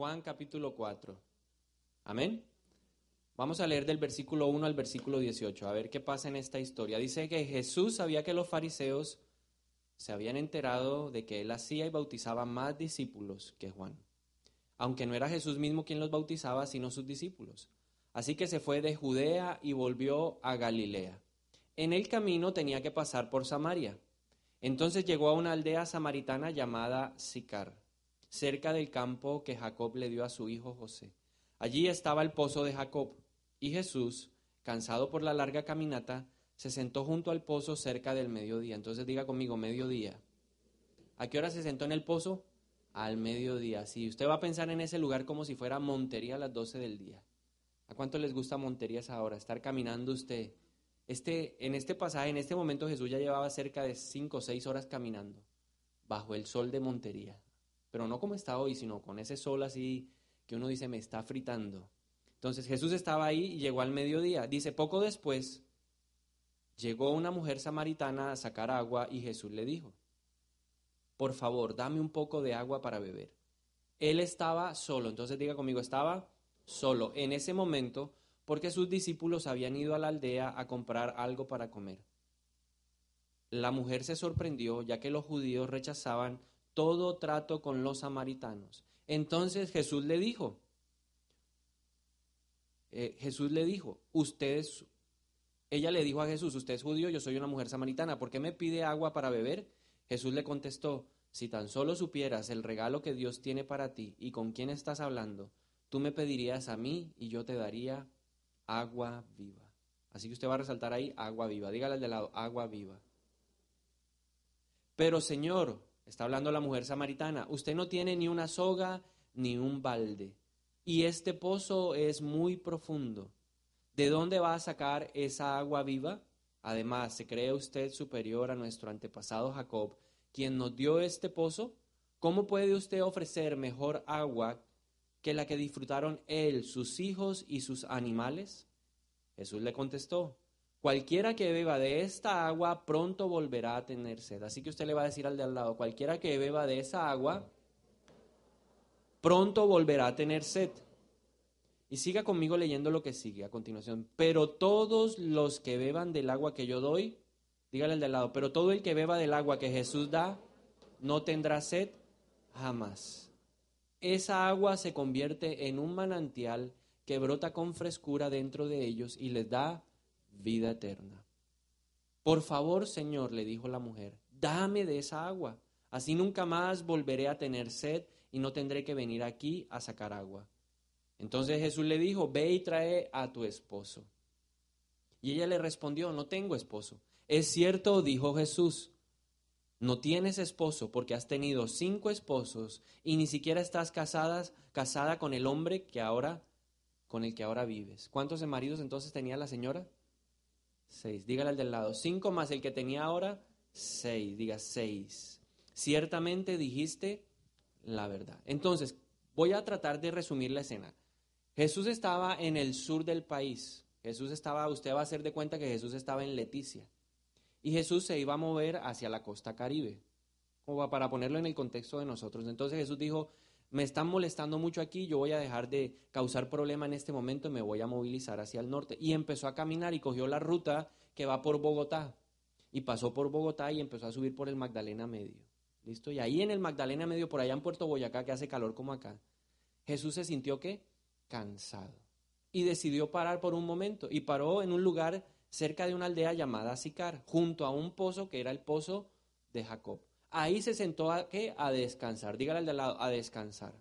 Juan capítulo 4. Amén. Vamos a leer del versículo 1 al versículo 18, a ver qué pasa en esta historia. Dice que Jesús sabía que los fariseos se habían enterado de que él hacía y bautizaba más discípulos que Juan, aunque no era Jesús mismo quien los bautizaba, sino sus discípulos. Así que se fue de Judea y volvió a Galilea. En el camino tenía que pasar por Samaria. Entonces llegó a una aldea samaritana llamada Sicar cerca del campo que Jacob le dio a su hijo José. Allí estaba el pozo de Jacob, y Jesús, cansado por la larga caminata, se sentó junto al pozo cerca del mediodía. Entonces diga conmigo, mediodía. ¿A qué hora se sentó en el pozo? Al mediodía. Si usted va a pensar en ese lugar como si fuera Montería a las 12 del día. ¿A cuánto les gusta Monterías ahora? Estar caminando usted. Este, en este pasaje, en este momento Jesús ya llevaba cerca de 5 o 6 horas caminando bajo el sol de Montería pero no como está hoy, sino con ese sol así que uno dice me está fritando. Entonces Jesús estaba ahí y llegó al mediodía. Dice, poco después llegó una mujer samaritana a sacar agua y Jesús le dijo, por favor, dame un poco de agua para beber. Él estaba solo, entonces diga conmigo, estaba solo en ese momento porque sus discípulos habían ido a la aldea a comprar algo para comer. La mujer se sorprendió ya que los judíos rechazaban todo trato con los samaritanos. Entonces Jesús le dijo, eh, Jesús le dijo, ustedes, ella le dijo a Jesús, usted es judío, yo soy una mujer samaritana, ¿por qué me pide agua para beber? Jesús le contestó, si tan solo supieras el regalo que Dios tiene para ti y con quién estás hablando, tú me pedirías a mí y yo te daría agua viva. Así que usted va a resaltar ahí agua viva. Dígale al de lado, agua viva. Pero Señor, está hablando la mujer samaritana, usted no tiene ni una soga ni un balde, y este pozo es muy profundo. ¿De dónde va a sacar esa agua viva? Además, ¿se cree usted superior a nuestro antepasado Jacob, quien nos dio este pozo? ¿Cómo puede usted ofrecer mejor agua que la que disfrutaron él, sus hijos y sus animales? Jesús le contestó, Cualquiera que beba de esta agua pronto volverá a tener sed. Así que usted le va a decir al de al lado, cualquiera que beba de esa agua pronto volverá a tener sed. Y siga conmigo leyendo lo que sigue a continuación. Pero todos los que beban del agua que yo doy, dígale al de al lado, pero todo el que beba del agua que Jesús da, no tendrá sed jamás. Esa agua se convierte en un manantial que brota con frescura dentro de ellos y les da vida eterna. Por favor, Señor, le dijo la mujer, dame de esa agua, así nunca más volveré a tener sed y no tendré que venir aquí a sacar agua. Entonces Jesús le dijo, ve y trae a tu esposo. Y ella le respondió, no tengo esposo. Es cierto, dijo Jesús, no tienes esposo porque has tenido cinco esposos y ni siquiera estás casada, casada con el hombre que ahora con el que ahora vives. ¿Cuántos maridos entonces tenía la señora? 6. Dígale al del lado, 5 más el que tenía ahora, 6. Diga 6. Ciertamente dijiste la verdad. Entonces, voy a tratar de resumir la escena. Jesús estaba en el sur del país. Jesús estaba, usted va a hacer de cuenta que Jesús estaba en Leticia. Y Jesús se iba a mover hacia la costa caribe, va para ponerlo en el contexto de nosotros. Entonces Jesús dijo, me están molestando mucho aquí, yo voy a dejar de causar problema en este momento y me voy a movilizar hacia el norte. Y empezó a caminar y cogió la ruta que va por Bogotá. Y pasó por Bogotá y empezó a subir por el Magdalena Medio. ¿Listo? Y ahí en el Magdalena Medio, por allá en Puerto Boyacá, que hace calor como acá, Jesús se sintió que cansado. Y decidió parar por un momento. Y paró en un lugar cerca de una aldea llamada Sicar, junto a un pozo que era el pozo de Jacob. Ahí se sentó a, ¿qué? a descansar. Dígale al de al lado, a descansar.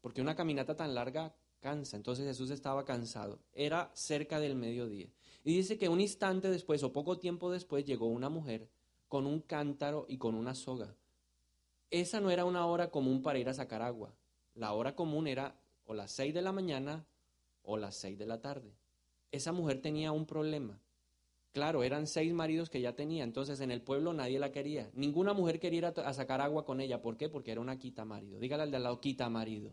Porque una caminata tan larga cansa. Entonces Jesús estaba cansado. Era cerca del mediodía. Y dice que un instante después o poco tiempo después llegó una mujer con un cántaro y con una soga. Esa no era una hora común para ir a sacar agua. La hora común era o las seis de la mañana o las seis de la tarde. Esa mujer tenía un problema. Claro, eran seis maridos que ya tenía, entonces en el pueblo nadie la quería. Ninguna mujer quería ir a, sacar agua con ella. ¿Por qué? Porque era una quita marido. Dígale al de al lado, quita marido.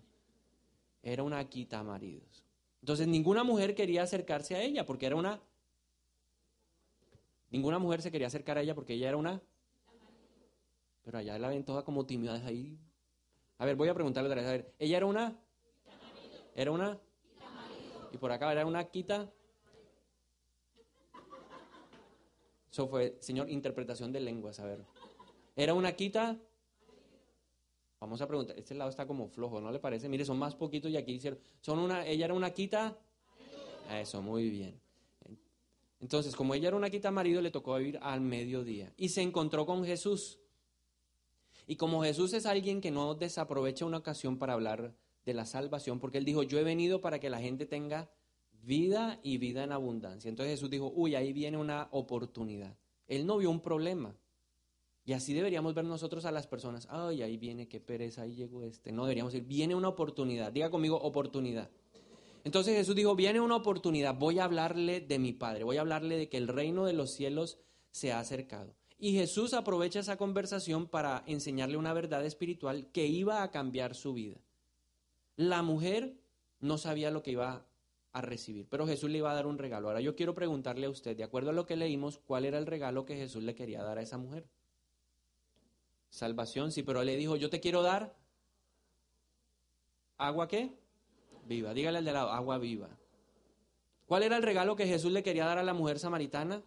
Era una quita maridos. Entonces ninguna mujer quería acercarse a ella porque era una... Ninguna mujer se quería acercar a ella porque ella era una... Pero allá la ven toda como timidez ahí. A ver, voy a preguntarle otra vez. A ver, ella era una... Era una... Y por acá era una quita... Eso fue, Señor, interpretación de lenguas, a ver. ¿Era una quita? Vamos a preguntar, este lado está como flojo, ¿no le parece? Mire, son más poquitos y aquí hicieron, son una, ella era una quita. Eso, muy bien. Entonces, como ella era una quita marido, le tocó vivir al mediodía y se encontró con Jesús. Y como Jesús es alguien que no desaprovecha una ocasión para hablar de la salvación, porque él dijo, yo he venido para que la gente tenga vida y vida en abundancia. Entonces Jesús dijo, uy, ahí viene una oportunidad. Él no vio un problema. Y así deberíamos ver nosotros a las personas. Ay, ahí viene, qué pereza, ahí llegó este. No deberíamos decir, viene una oportunidad. Diga conmigo, oportunidad. Entonces Jesús dijo, viene una oportunidad, voy a hablarle de mi Padre, voy a hablarle de que el reino de los cielos se ha acercado. Y Jesús aprovecha esa conversación para enseñarle una verdad espiritual que iba a cambiar su vida. La mujer no sabía lo que iba a a recibir. Pero Jesús le iba a dar un regalo. Ahora yo quiero preguntarle a usted, de acuerdo a lo que leímos, ¿cuál era el regalo que Jesús le quería dar a esa mujer? Salvación, sí, pero le dijo, yo te quiero dar agua qué? Viva. Dígale al de lado, agua viva. ¿Cuál era el regalo que Jesús le quería dar a la mujer samaritana?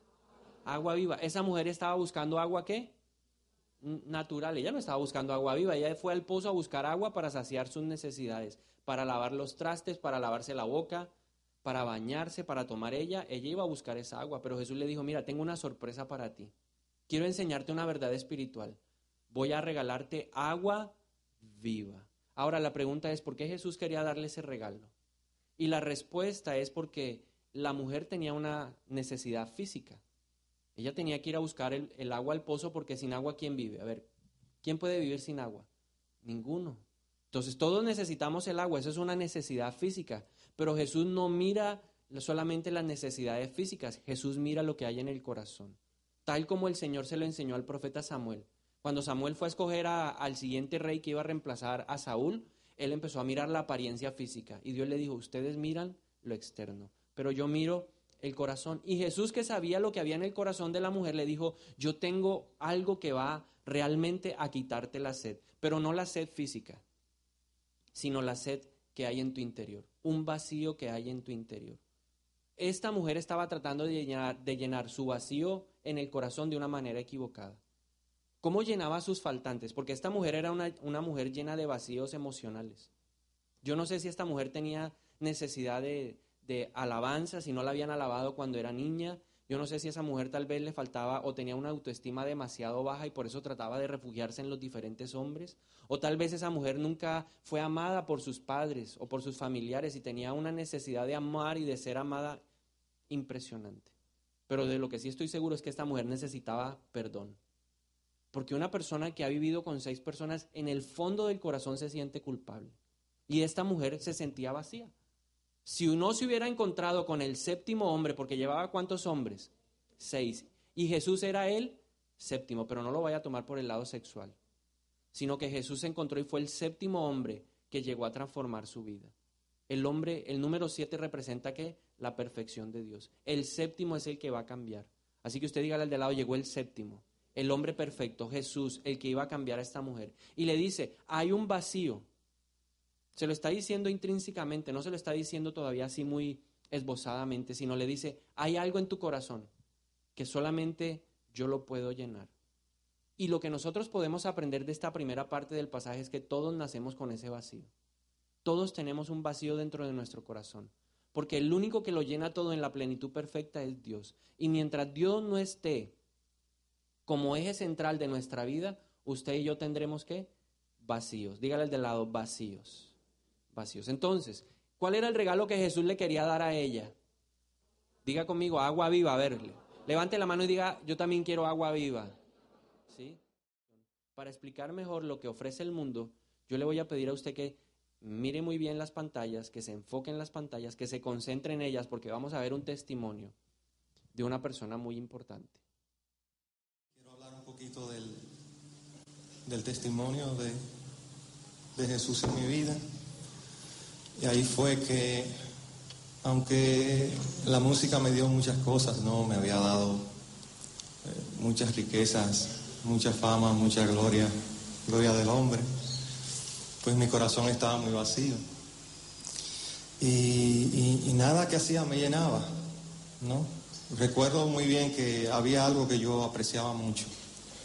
Agua viva. Esa mujer estaba buscando agua qué? natural. Ella no estaba buscando agua viva, ella fue al pozo a buscar agua para saciar sus necesidades, para lavar los trastes, para lavarse la boca, para bañarse, para tomar ella, ella iba a buscar esa agua, pero Jesús le dijo, mira, tengo una sorpresa para ti. Quiero enseñarte una verdad espiritual. Voy a regalarte agua viva. Ahora la pregunta es, ¿por qué Jesús quería darle ese regalo? Y la respuesta es porque la mujer tenía una necesidad física. Ella tenía que ir a buscar el, agua al pozo porque sin agua, ¿quién vive? A ver, ¿quién puede vivir sin agua? Ninguno. Entonces todos necesitamos el agua, eso es una necesidad física. Pero Jesús no mira solamente las necesidades físicas, Jesús mira lo que hay en el corazón, tal como el Señor se lo enseñó al profeta Samuel. Cuando Samuel fue a escoger al siguiente rey que iba a reemplazar a Saúl, él empezó a mirar la apariencia física y Dios le dijo, ustedes miran lo externo, pero yo miro el corazón. Y Jesús que sabía lo que había en el corazón de la mujer le dijo, yo tengo algo que va realmente a quitarte la sed, pero no la sed física, sino la sed que hay en tu interior un vacío que hay en tu interior. Esta mujer estaba tratando de llenar, su vacío en el corazón de una manera equivocada. ¿Cómo llenaba sus faltantes? Porque esta mujer era una, mujer llena de vacíos emocionales. Yo no sé si esta mujer tenía necesidad de, de alabanza, si no la habían alabado cuando era niña, yo no sé si esa mujer tal vez le faltaba o tenía una autoestima demasiado baja y por eso trataba de refugiarse en los diferentes hombres, o tal vez esa mujer nunca fue amada por sus padres o por sus familiares y tenía una necesidad de amar y de ser amada impresionante. Pero de lo que sí estoy seguro es que esta mujer necesitaba perdón. Porque una persona que ha vivido con seis personas en el fondo del corazón se siente culpable. Y esta mujer se sentía vacía. Si uno se hubiera encontrado con el séptimo hombre, porque llevaba cuántos hombres? Seis. Y Jesús era el séptimo, pero no lo vaya a tomar por el lado sexual, sino que Jesús se encontró y fue el séptimo hombre que llegó a transformar su vida. El hombre, el número siete representa que la perfección de Dios. El séptimo es el que va a cambiar. Así que usted diga al de lado, llegó el séptimo, el hombre perfecto, Jesús, el que iba a cambiar a esta mujer. Y le dice, hay un vacío, se lo está diciendo intrínsecamente, no se lo está diciendo todavía así muy esbozadamente, sino le dice, hay algo en tu corazón que solamente yo lo puedo llenar. Y lo que nosotros podemos aprender de esta primera parte del pasaje es que todos nacemos con ese vacío. Todos tenemos un vacío dentro de nuestro corazón, porque el único que lo llena todo en la plenitud perfecta es Dios. Y mientras Dios no esté como eje central de nuestra vida, usted y yo tendremos que vacíos. Dígale al de lado, vacíos. Entonces, ¿cuál era el regalo que Jesús le quería dar a ella? Diga conmigo, agua viva, a verle. Levante la mano y diga, yo también quiero agua viva. ¿Sí? Para explicar mejor lo que ofrece el mundo, yo le voy a pedir a usted que mire muy bien las pantallas, que se enfoque en las pantallas, que se concentre en ellas, porque vamos a ver un testimonio de una persona muy importante. Quiero hablar un poquito del, testimonio de, de Jesús en mi vida. Y ahí fue que, aunque la música me dio muchas cosas, ¿no? Me había dado eh, muchas riquezas, mucha fama, mucha gloria, gloria del hombre, pues mi corazón estaba muy vacío. Y, y nada que hacía me llenaba, ¿no? Recuerdo muy bien que había algo que yo apreciaba mucho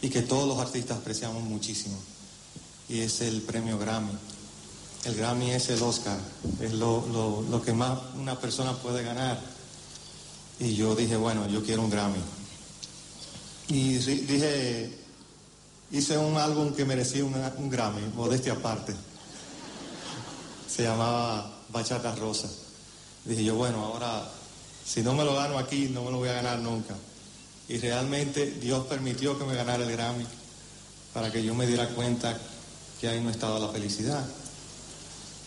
y que todos los artistas apreciamos muchísimo, y es el premio Grammy el Grammy es el Oscar, es lo, que más una persona puede ganar. Y yo dije, bueno, yo quiero un Grammy. Y dije, hice un álbum que merecía un, Grammy, modestia aparte. Se llamaba Bachata Rosa. Dije yo, bueno, ahora, si no me lo gano aquí, no me lo voy a ganar nunca. Y realmente Dios permitió que me ganara el Grammy para que yo me diera cuenta que ahí no estaba la felicidad.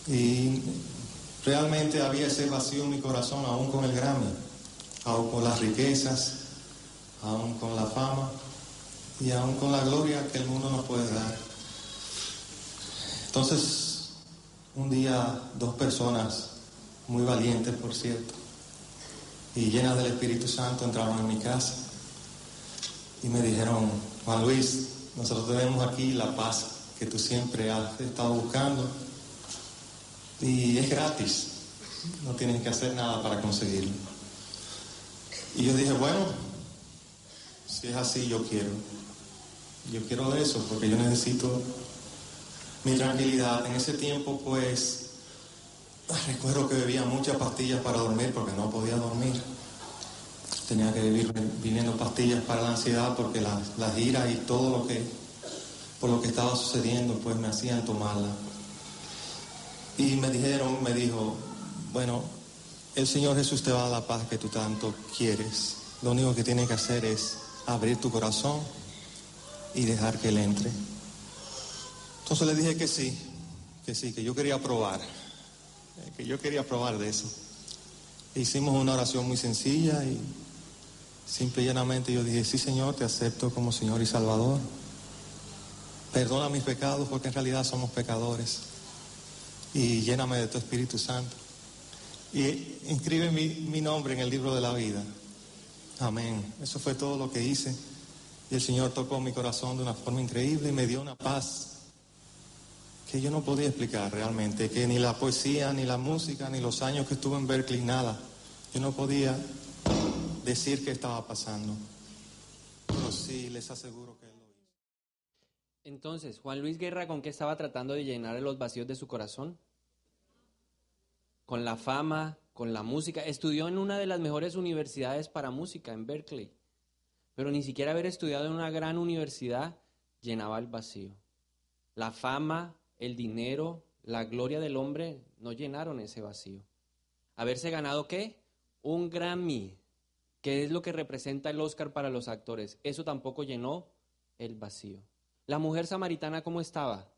Y realmente había ese vacío en mi corazón, aún con el Grammy, aún con las riquezas, aún con la fama y aún con la gloria que el mundo nos puede dar. Entonces, un día dos personas, muy valientes por cierto, y llenas del Espíritu Santo, entraron en mi casa y me dijeron, Juan Luis, nosotros tenemos aquí la paz que tú siempre has estado buscando y es gratis, no tienen que hacer nada para conseguirlo. Y yo dije, bueno, si es así, yo quiero. Yo quiero eso porque yo necesito mi tranquilidad. En ese tiempo, pues, recuerdo que bebía muchas pastillas para dormir porque no podía dormir. Tenía que vivir viniendo pastillas para la ansiedad porque las, las y todo lo que, por lo que estaba sucediendo, pues me hacían tomarla. Y me dijeron, me dijo, bueno, el Señor Jesús te va a dar la paz que tú tanto quieres. Lo único que tienes que hacer es abrir tu corazón y dejar que Él entre. Entonces le dije que sí, que sí, que yo quería probar, eh, que yo quería probar de eso. E hicimos una oración muy sencilla y simple y llanamente yo dije, sí Señor, te acepto como Señor y Salvador. Perdona mis pecados porque en realidad somos pecadores y lléname de tu Espíritu Santo. Y inscribe mi, mi, nombre en el libro de la vida. Amén. Eso fue todo lo que hice. Y el Señor tocó mi corazón de una forma increíble y me dio una paz que yo no podía explicar realmente, que ni la poesía, ni la música, ni los años que estuve en Berkeley, nada. Yo no podía decir qué estaba pasando. Pero sí, les aseguro que... Entonces, Juan Luis Guerra, ¿con qué estaba tratando de llenar los vacíos de su corazón? Con la fama, con la música. Estudió en una de las mejores universidades para música, en Berkeley. Pero ni siquiera haber estudiado en una gran universidad llenaba el vacío. La fama, el dinero, la gloria del hombre no llenaron ese vacío. Haberse ganado qué? Un Grammy, que es lo que representa el Oscar para los actores. Eso tampoco llenó el vacío. La mujer samaritana, ¿cómo estaba?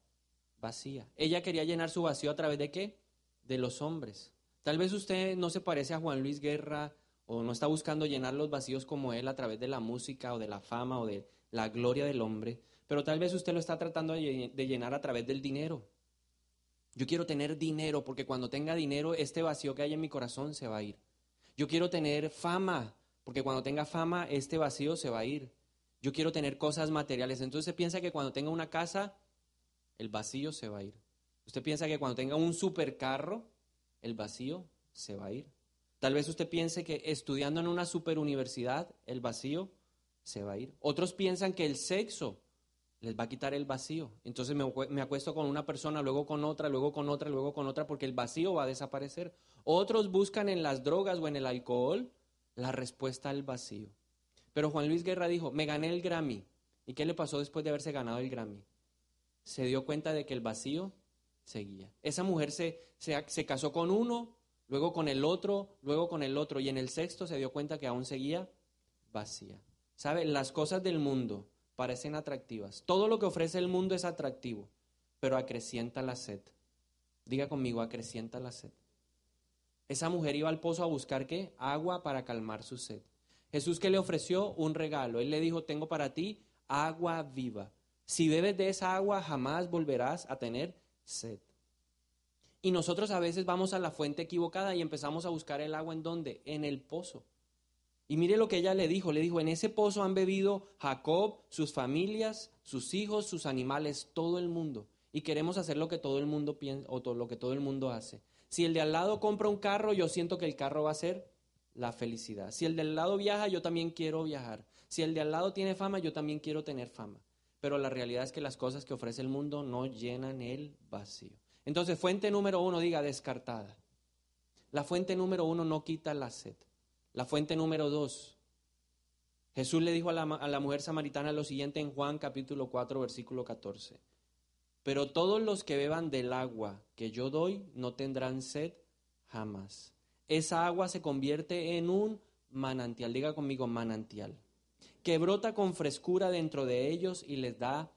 Vacía. Ella quería llenar su vacío a través de qué? De los hombres. Tal vez usted no se parece a Juan Luis Guerra o no está buscando llenar los vacíos como él a través de la música o de la fama o de la gloria del hombre, pero tal vez usted lo está tratando de llenar a través del dinero. Yo quiero tener dinero porque cuando tenga dinero este vacío que hay en mi corazón se va a ir. Yo quiero tener fama porque cuando tenga fama este vacío se va a ir. Yo quiero tener cosas materiales. Entonces piensa que cuando tenga una casa, el vacío se va a ir. Usted piensa que cuando tenga un supercarro, el vacío se va a ir. Tal vez usted piense que estudiando en una superuniversidad, el vacío se va a ir. Otros piensan que el sexo les va a quitar el vacío. Entonces me, acuesto con una persona, luego con otra, luego con otra, luego con otra, porque el vacío va a desaparecer. Otros buscan en las drogas o en el alcohol la respuesta al vacío. Pero Juan Luis Guerra dijo, me gané el Grammy. ¿Y qué le pasó después de haberse ganado el Grammy? Se dio cuenta de que el vacío seguía. Esa mujer se, se, casó con uno, luego con el otro, luego con el otro, y en el sexto se dio cuenta que aún seguía vacía. ¿Sabe? Las cosas del mundo parecen atractivas. Todo lo que ofrece el mundo es atractivo, pero acrecienta la sed. Diga conmigo, acrecienta la sed. Esa mujer iba al pozo a buscar qué? Agua para calmar su sed. Jesús que le ofreció un regalo. Él le dijo, tengo para ti agua viva. Si bebes de esa agua, jamás volverás a tener sed. Y nosotros a veces vamos a la fuente equivocada y empezamos a buscar el agua en dónde? En el pozo. Y mire lo que ella le dijo. Le dijo, en ese pozo han bebido Jacob, sus familias, sus hijos, sus animales, todo el mundo. Y queremos hacer lo que todo el mundo piensa o todo, lo que todo el mundo hace. Si el de al lado compra un carro, yo siento que el carro va a ser la felicidad. Si el del lado viaja, yo también quiero viajar. Si el de al lado tiene fama, yo también quiero tener fama. Pero la realidad es que las cosas que ofrece el mundo no llenan el vacío. Entonces, fuente número uno, diga, descartada. La fuente número uno no quita la sed. La fuente número dos. Jesús le dijo a la, a la mujer samaritana lo siguiente en Juan capítulo 4, versículo 14. Pero todos los que beban del agua que yo doy no tendrán sed jamás esa agua se convierte en un manantial, diga conmigo manantial, que brota con frescura dentro de ellos y les da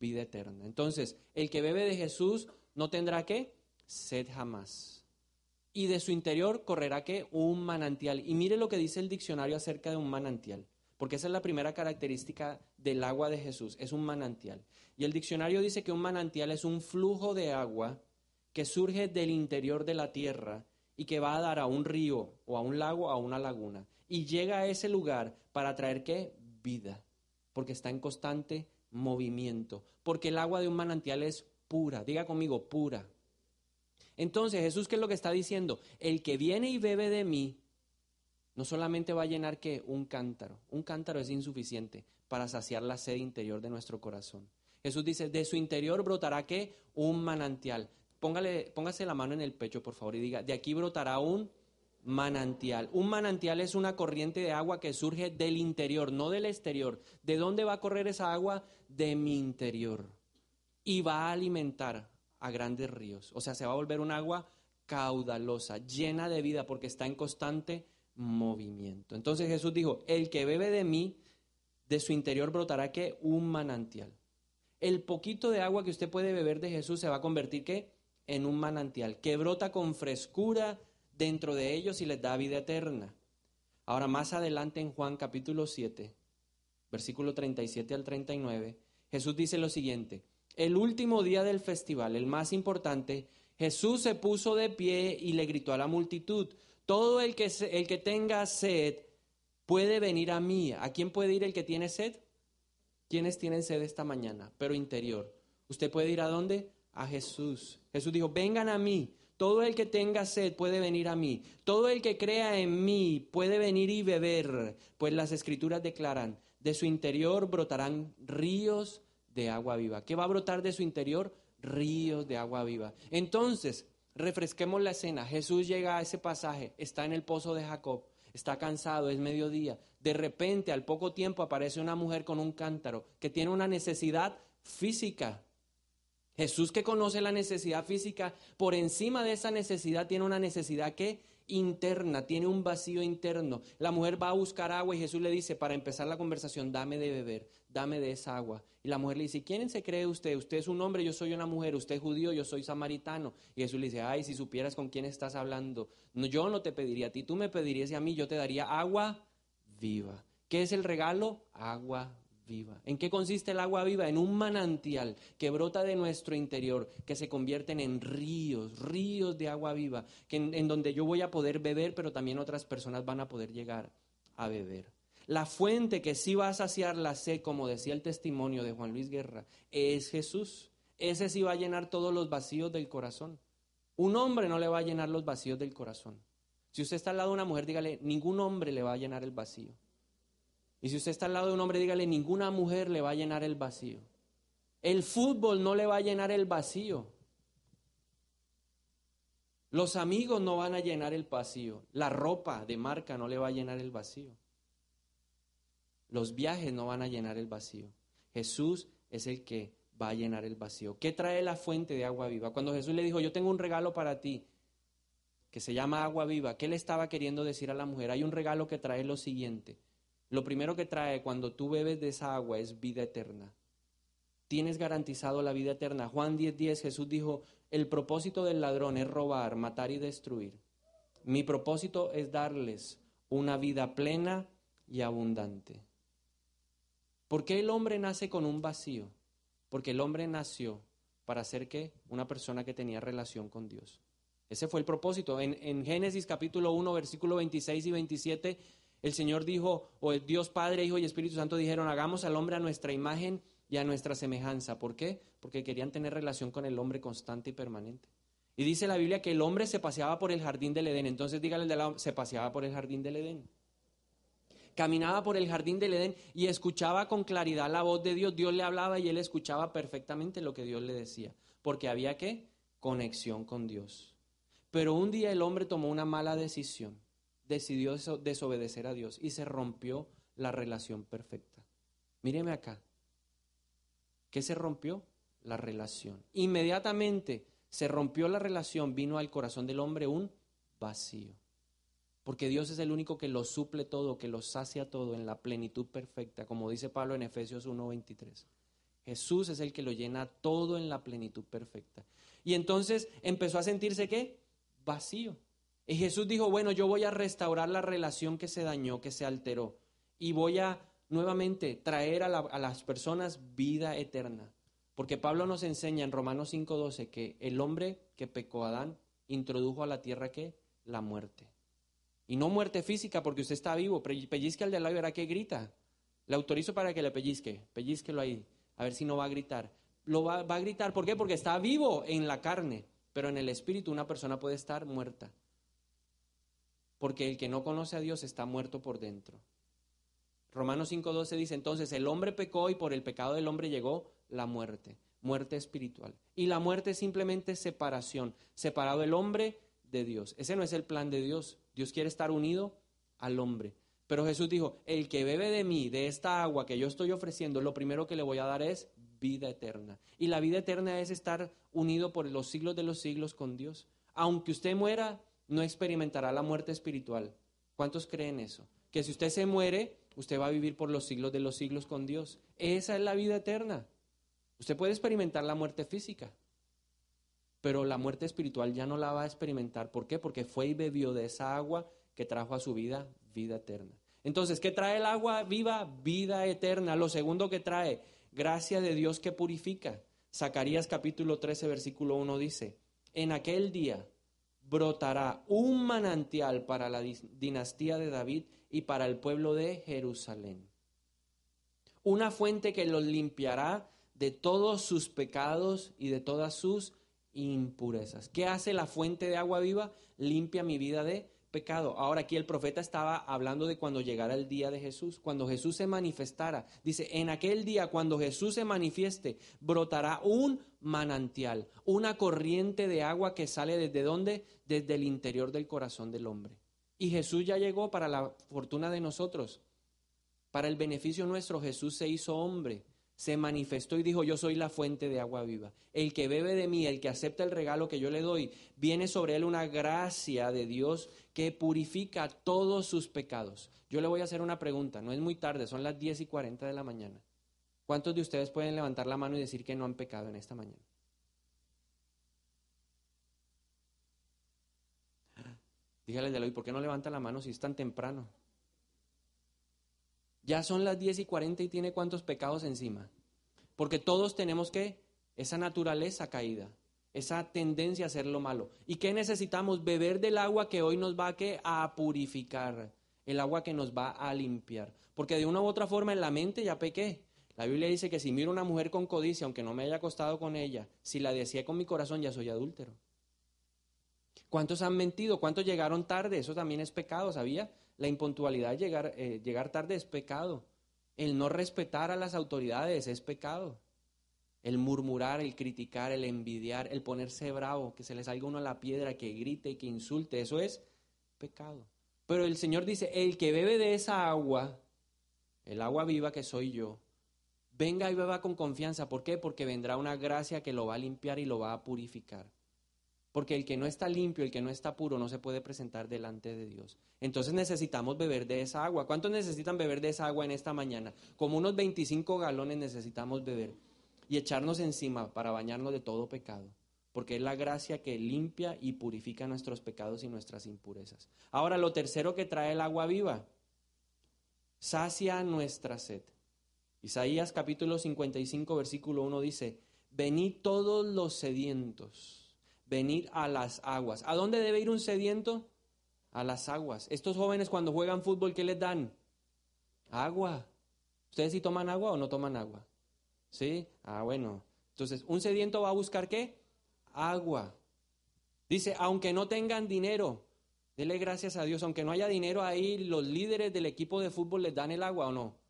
vida eterna. Entonces, el que bebe de Jesús no tendrá que sed jamás. Y de su interior correrá que un manantial. Y mire lo que dice el diccionario acerca de un manantial, porque esa es la primera característica del agua de Jesús, es un manantial. Y el diccionario dice que un manantial es un flujo de agua que surge del interior de la tierra y que va a dar a un río o a un lago, a una laguna. Y llega a ese lugar para traer qué? Vida, porque está en constante movimiento, porque el agua de un manantial es pura, diga conmigo, pura. Entonces Jesús, ¿qué es lo que está diciendo? El que viene y bebe de mí, no solamente va a llenar que un cántaro, un cántaro es insuficiente para saciar la sed interior de nuestro corazón. Jesús dice, de su interior brotará que un manantial póngase la mano en el pecho, por favor, y diga, de aquí brotará un manantial. Un manantial es una corriente de agua que surge del interior, no del exterior. ¿De dónde va a correr esa agua? De mi interior. Y va a alimentar a grandes ríos. O sea, se va a volver un agua caudalosa, llena de vida, porque está en constante movimiento. Entonces Jesús dijo, el que bebe de mí, de su interior brotará que un manantial. El poquito de agua que usted puede beber de Jesús se va a convertir que en un manantial que brota con frescura dentro de ellos y les da vida eterna. Ahora más adelante en Juan capítulo 7, versículo 37 al 39, Jesús dice lo siguiente, el último día del festival, el más importante, Jesús se puso de pie y le gritó a la multitud, todo el que, el que tenga sed puede venir a mí. ¿A quién puede ir el que tiene sed? ¿Quiénes tienen sed esta mañana? Pero interior. ¿Usted puede ir a dónde? a Jesús. Jesús dijo, vengan a mí. Todo el que tenga sed puede venir a mí. Todo el que crea en mí puede venir y beber. Pues las escrituras declaran, de su interior brotarán ríos de agua viva. ¿Qué va a brotar de su interior? Ríos de agua viva. Entonces, refresquemos la escena. Jesús llega a ese pasaje, está en el pozo de Jacob, está cansado, es mediodía. De repente, al poco tiempo, aparece una mujer con un cántaro que tiene una necesidad física Jesús que conoce la necesidad física, por encima de esa necesidad tiene una necesidad que interna, tiene un vacío interno. La mujer va a buscar agua y Jesús le dice, para empezar la conversación, dame de beber, dame de esa agua. Y la mujer le dice, ¿quién se cree usted? Usted es un hombre, yo soy una mujer, usted es judío, yo soy samaritano. Y Jesús le dice, ay, si supieras con quién estás hablando, no, yo no te pediría a ti, tú me pedirías a mí, yo te daría agua viva. ¿Qué es el regalo? Agua viva. ¿En qué consiste el agua viva? En un manantial que brota de nuestro interior, que se convierten en ríos, ríos de agua viva, que en, en donde yo voy a poder beber, pero también otras personas van a poder llegar a beber. La fuente que sí va a saciar la sed, como decía el testimonio de Juan Luis Guerra, es Jesús. Ese sí va a llenar todos los vacíos del corazón. Un hombre no le va a llenar los vacíos del corazón. Si usted está al lado de una mujer, dígale, ningún hombre le va a llenar el vacío. Y si usted está al lado de un hombre, dígale, ninguna mujer le va a llenar el vacío. El fútbol no le va a llenar el vacío. Los amigos no van a llenar el vacío. La ropa de marca no le va a llenar el vacío. Los viajes no van a llenar el vacío. Jesús es el que va a llenar el vacío. ¿Qué trae la fuente de agua viva? Cuando Jesús le dijo, yo tengo un regalo para ti, que se llama agua viva, ¿qué le estaba queriendo decir a la mujer? Hay un regalo que trae lo siguiente. Lo primero que trae cuando tú bebes de esa agua es vida eterna. Tienes garantizado la vida eterna. Juan 10:10 10, Jesús dijo, el propósito del ladrón es robar, matar y destruir. Mi propósito es darles una vida plena y abundante. ¿Por qué el hombre nace con un vacío? Porque el hombre nació para ser que Una persona que tenía relación con Dios. Ese fue el propósito. En, en Génesis capítulo 1, versículo 26 y 27 el Señor dijo, o Dios Padre, Hijo y Espíritu Santo dijeron, hagamos al hombre a nuestra imagen y a nuestra semejanza. ¿Por qué? Porque querían tener relación con el hombre constante y permanente. Y dice la Biblia que el hombre se paseaba por el jardín del Edén. Entonces dígale ¿el de la, se paseaba por el jardín del Edén caminaba por el jardín del Edén y escuchaba con claridad la voz de Dios. Dios le hablaba y él escuchaba perfectamente lo que Dios le decía, porque había que Conexión con Dios. Pero un día el hombre tomó una mala decisión decidió desobedecer a Dios y se rompió la relación perfecta. Míreme acá. ¿Qué se rompió? La relación. Inmediatamente se rompió la relación, vino al corazón del hombre un vacío. Porque Dios es el único que lo suple todo, que lo sacia todo en la plenitud perfecta, como dice Pablo en Efesios 1:23. Jesús es el que lo llena todo en la plenitud perfecta. Y entonces empezó a sentirse qué? Vacío. Y Jesús dijo, bueno, yo voy a restaurar la relación que se dañó, que se alteró, y voy a nuevamente traer a, las personas vida eterna. Porque Pablo nos enseña en Romanos 5:12 que el hombre que pecó a Adán introdujo a la tierra que la muerte. Y no muerte física, porque usted está vivo. Pellizque al del lado y verá que grita. Le autorizo para que le pellizque. Pellizquelo ahí. A ver si no va a gritar. Lo va, va a gritar. ¿Por qué? Porque está vivo en la carne. Pero en el espíritu una persona puede estar muerta porque el que no conoce a Dios está muerto por dentro. Romanos 5.12 dice, entonces el hombre pecó y por el pecado del hombre llegó la muerte, muerte espiritual. Y la muerte es simplemente separación, separado el hombre de Dios. Ese no es el plan de Dios. Dios quiere estar unido al hombre. Pero Jesús dijo, el que bebe de mí, de esta agua que yo estoy ofreciendo, lo primero que le voy a dar es vida eterna. Y la vida eterna es estar unido por los siglos de los siglos con Dios. Aunque usted muera, no experimentará la muerte espiritual. ¿Cuántos creen eso? Que si usted se muere, usted va a vivir por los siglos de los siglos con Dios. Esa es la vida eterna. Usted puede experimentar la muerte física, pero la muerte espiritual ya no la va a experimentar. ¿Por qué? Porque fue y bebió de esa agua que trajo a su vida vida eterna. Entonces, ¿qué trae el agua viva? Vida eterna. Lo segundo que trae, gracia de Dios que purifica. Zacarías capítulo 13, versículo 1 dice, en aquel día brotará un manantial para la dinastía de David y para el pueblo de Jerusalén. Una fuente que los limpiará de todos sus pecados y de todas sus impurezas. ¿Qué hace la fuente de agua viva? Limpia mi vida de pecado. Ahora aquí el profeta estaba hablando de cuando llegara el día de Jesús, cuando Jesús se manifestara. Dice, en aquel día, cuando Jesús se manifieste, brotará un manantial, una corriente de agua que sale desde dónde? Desde el interior del corazón del hombre. Y Jesús ya llegó para la fortuna de nosotros. Para el beneficio nuestro, Jesús se hizo hombre se manifestó y dijo, yo soy la fuente de agua viva. El que bebe de mí, el que acepta el regalo que yo le doy, viene sobre él una gracia de Dios que purifica todos sus pecados. Yo le voy a hacer una pregunta, no es muy tarde, son las 10 y 40 de la mañana. ¿Cuántos de ustedes pueden levantar la mano y decir que no han pecado en esta mañana? Dígale de hoy, ¿por qué no levanta la mano si es tan temprano? Ya son las 10 y 40 y tiene cuántos pecados encima. Porque todos tenemos que esa naturaleza caída, esa tendencia a hacer lo malo. ¿Y qué necesitamos? Beber del agua que hoy nos va a purificar, el agua que nos va a limpiar. Porque de una u otra forma en la mente ya pequé. La Biblia dice que si miro a una mujer con codicia, aunque no me haya acostado con ella, si la decía con mi corazón, ya soy adúltero. ¿Cuántos han mentido? ¿Cuántos llegaron tarde? Eso también es pecado, ¿sabía? La impuntualidad, llegar, eh, llegar tarde es pecado. El no respetar a las autoridades es pecado. El murmurar, el criticar, el envidiar, el ponerse bravo, que se le salga uno a la piedra, que grite, que insulte, eso es pecado. Pero el Señor dice, el que bebe de esa agua, el agua viva que soy yo, venga y beba con confianza. ¿Por qué? Porque vendrá una gracia que lo va a limpiar y lo va a purificar. Porque el que no está limpio, el que no está puro, no se puede presentar delante de Dios. Entonces necesitamos beber de esa agua. ¿Cuántos necesitan beber de esa agua en esta mañana? Como unos 25 galones necesitamos beber y echarnos encima para bañarnos de todo pecado. Porque es la gracia que limpia y purifica nuestros pecados y nuestras impurezas. Ahora, lo tercero que trae el agua viva, sacia nuestra sed. Isaías capítulo 55, versículo 1 dice, venid todos los sedientos venir a las aguas. ¿A dónde debe ir un sediento? A las aguas. Estos jóvenes cuando juegan fútbol, ¿qué les dan? Agua. ¿Ustedes sí toman agua o no toman agua? ¿Sí? Ah, bueno. Entonces, un sediento va a buscar qué? Agua. Dice, aunque no tengan dinero, dele gracias a Dios, aunque no haya dinero ahí, los líderes del equipo de fútbol les dan el agua o no.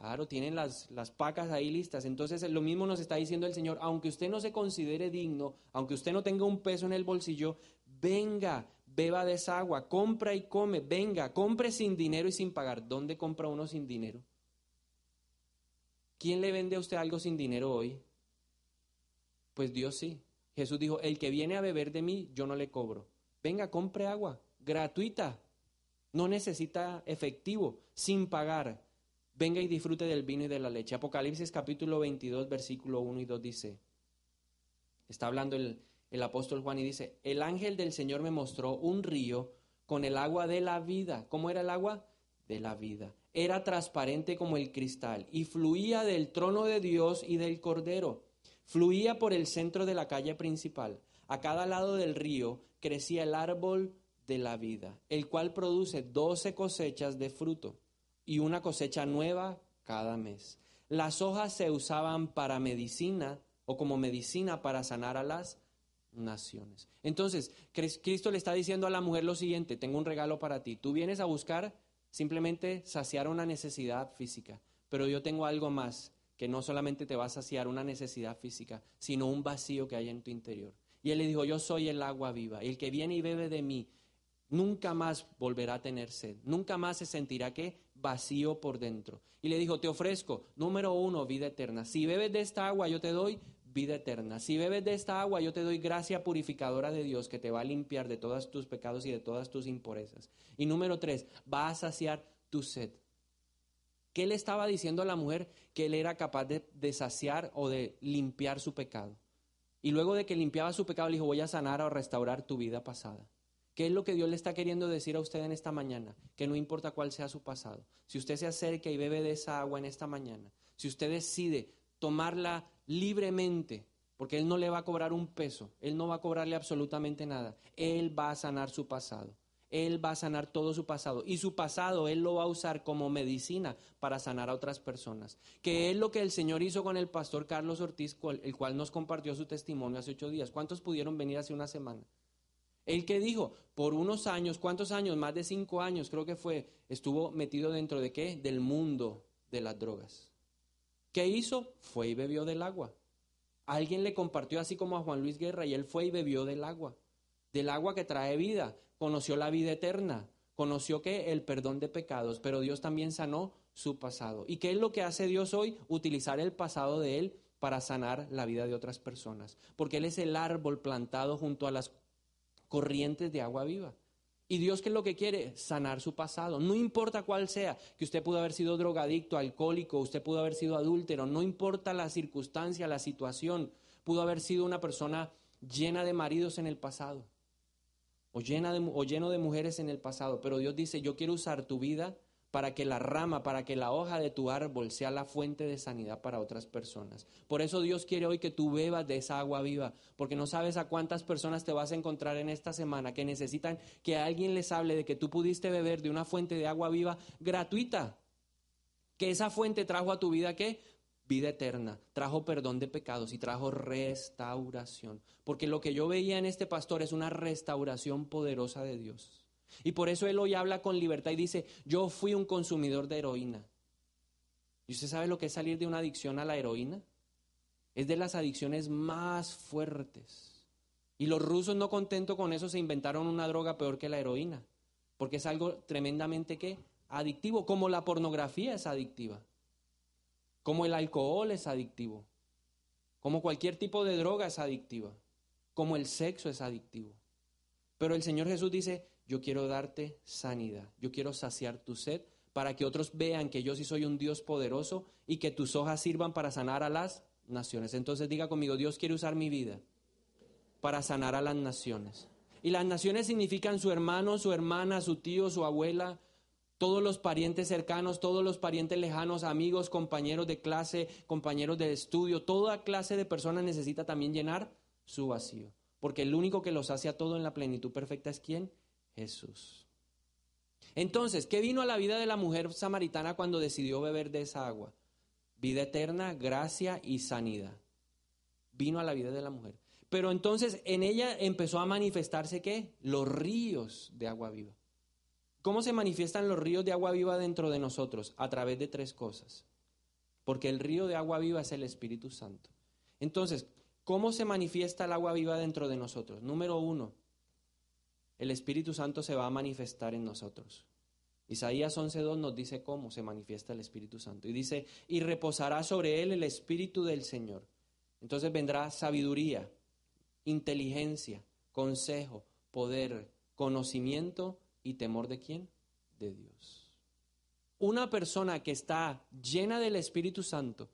Claro, tienen las, pacas ahí listas. Entonces, lo mismo nos está diciendo el Señor, aunque usted no se considere digno, aunque usted no tenga un peso en el bolsillo, venga, beba de esa agua, compra y come, venga, compre sin dinero y sin pagar. ¿Dónde compra uno sin dinero? ¿Quién le vende a usted algo sin dinero hoy? Pues Dios sí. Jesús dijo, el que viene a beber de mí, yo no le cobro. Venga, compre agua, gratuita. No necesita efectivo, sin pagar venga y disfrute del vino y de la leche. Apocalipsis capítulo 22, versículo 1 y 2 dice, está hablando el, el apóstol Juan y dice, el ángel del Señor me mostró un río con el agua de la vida. ¿Cómo era el agua? De la vida. Era transparente como el cristal y fluía del trono de Dios y del Cordero. Fluía por el centro de la calle principal. A cada lado del río crecía el árbol de la vida, el cual produce doce cosechas de fruto y una cosecha nueva cada mes. Las hojas se usaban para medicina o como medicina para sanar a las naciones. Entonces, Cristo le está diciendo a la mujer lo siguiente, tengo un regalo para ti. Tú vienes a buscar simplemente saciar una necesidad física, pero yo tengo algo más que no solamente te va a saciar una necesidad física, sino un vacío que hay en tu interior. Y él le dijo, yo soy el agua viva, el que viene y bebe de mí, nunca más volverá a tener sed, nunca más se sentirá que vacío por dentro. Y le dijo, te ofrezco, número uno, vida eterna. Si bebes de esta agua, yo te doy vida eterna. Si bebes de esta agua, yo te doy gracia purificadora de Dios que te va a limpiar de todos tus pecados y de todas tus impurezas. Y número tres, va a saciar tu sed. ¿Qué le estaba diciendo a la mujer? Que él era capaz de, de saciar o de limpiar su pecado. Y luego de que limpiaba su pecado, le dijo, voy a sanar o restaurar tu vida pasada. ¿Qué es lo que Dios le está queriendo decir a usted en esta mañana? Que no importa cuál sea su pasado. Si usted se acerca y bebe de esa agua en esta mañana, si usted decide tomarla libremente, porque Él no le va a cobrar un peso, Él no va a cobrarle absolutamente nada, Él va a sanar su pasado. Él va a sanar todo su pasado y su pasado Él lo va a usar como medicina para sanar a otras personas. Que es lo que el Señor hizo con el pastor Carlos Ortiz, el cual nos compartió su testimonio hace ocho días. ¿Cuántos pudieron venir hace una semana? El que dijo, por unos años, ¿cuántos años? Más de cinco años creo que fue, estuvo metido dentro de qué? Del mundo de las drogas. ¿Qué hizo? Fue y bebió del agua. Alguien le compartió así como a Juan Luis Guerra y él fue y bebió del agua. Del agua que trae vida. Conoció la vida eterna. Conoció que el perdón de pecados, pero Dios también sanó su pasado. ¿Y qué es lo que hace Dios hoy? Utilizar el pasado de él para sanar la vida de otras personas. Porque Él es el árbol plantado junto a las corrientes de agua viva. Y Dios, ¿qué es lo que quiere? Sanar su pasado. No importa cuál sea, que usted pudo haber sido drogadicto, alcohólico, usted pudo haber sido adúltero, no importa la circunstancia, la situación, pudo haber sido una persona llena de maridos en el pasado o, llena o lleno de mujeres en el pasado. Pero Dios dice, yo quiero usar tu vida para que la rama, para que la hoja de tu árbol sea la fuente de sanidad para otras personas. Por eso Dios quiere hoy que tú bebas de esa agua viva, porque no sabes a cuántas personas te vas a encontrar en esta semana que necesitan que alguien les hable de que tú pudiste beber de una fuente de agua viva gratuita, que esa fuente trajo a tu vida qué? Vida eterna, trajo perdón de pecados y trajo restauración, porque lo que yo veía en este pastor es una restauración poderosa de Dios. Y por eso él hoy habla con libertad y dice, yo fui un consumidor de heroína. ¿Y usted sabe lo que es salir de una adicción a la heroína? Es de las adicciones más fuertes. Y los rusos no contentos con eso se inventaron una droga peor que la heroína, porque es algo tremendamente que adictivo, como la pornografía es adictiva, como el alcohol es adictivo, como cualquier tipo de droga es adictiva, como el sexo es adictivo. Pero el Señor Jesús dice, yo quiero darte sanidad, yo quiero saciar tu sed para que otros vean que yo sí soy un Dios poderoso y que tus hojas sirvan para sanar a las naciones. Entonces diga conmigo, Dios quiere usar mi vida para sanar a las naciones. Y las naciones significan su hermano, su hermana, su tío, su abuela, todos los parientes cercanos, todos los parientes lejanos, amigos, compañeros de clase, compañeros de estudio, toda clase de personas necesita también llenar su vacío. Porque el único que los hace a todo en la plenitud perfecta es quién? Jesús. Entonces, ¿qué vino a la vida de la mujer samaritana cuando decidió beber de esa agua? Vida eterna, gracia y sanidad. Vino a la vida de la mujer. Pero entonces en ella empezó a manifestarse qué? Los ríos de agua viva. ¿Cómo se manifiestan los ríos de agua viva dentro de nosotros? A través de tres cosas. Porque el río de agua viva es el Espíritu Santo. Entonces, ¿cómo se manifiesta el agua viva dentro de nosotros? Número uno, el Espíritu Santo se va a manifestar en nosotros. Isaías 11.2 nos dice cómo se manifiesta el Espíritu Santo. Y dice, y reposará sobre él el Espíritu del Señor. Entonces vendrá sabiduría, inteligencia, consejo, poder, conocimiento y temor de quién? De Dios. Una persona que está llena del Espíritu Santo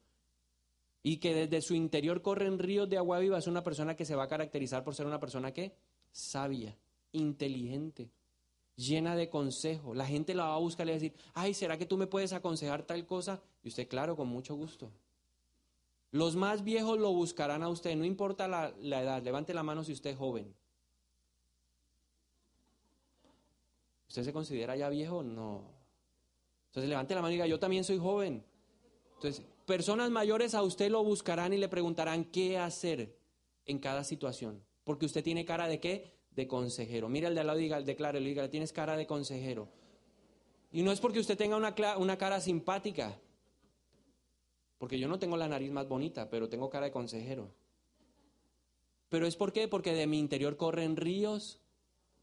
y que desde su interior corren ríos de agua viva es una persona que se va a caracterizar por ser una persona que sabia inteligente, llena de consejo. La gente la va a buscar y va a decir, ay, ¿será que tú me puedes aconsejar tal cosa? Y usted, claro, con mucho gusto. Los más viejos lo buscarán a usted, no importa la, la edad. Levante la mano si usted es joven. ¿Usted se considera ya viejo? No. Entonces levante la mano y diga, yo también soy joven. Entonces, personas mayores a usted lo buscarán y le preguntarán qué hacer en cada situación. Porque usted tiene cara de qué? de consejero. Mira al de al lado y diga, le diga, tienes cara de consejero. Y no es porque usted tenga una, cara simpática, porque yo no tengo la nariz más bonita, pero tengo cara de consejero. Pero es Porque de mi interior corren ríos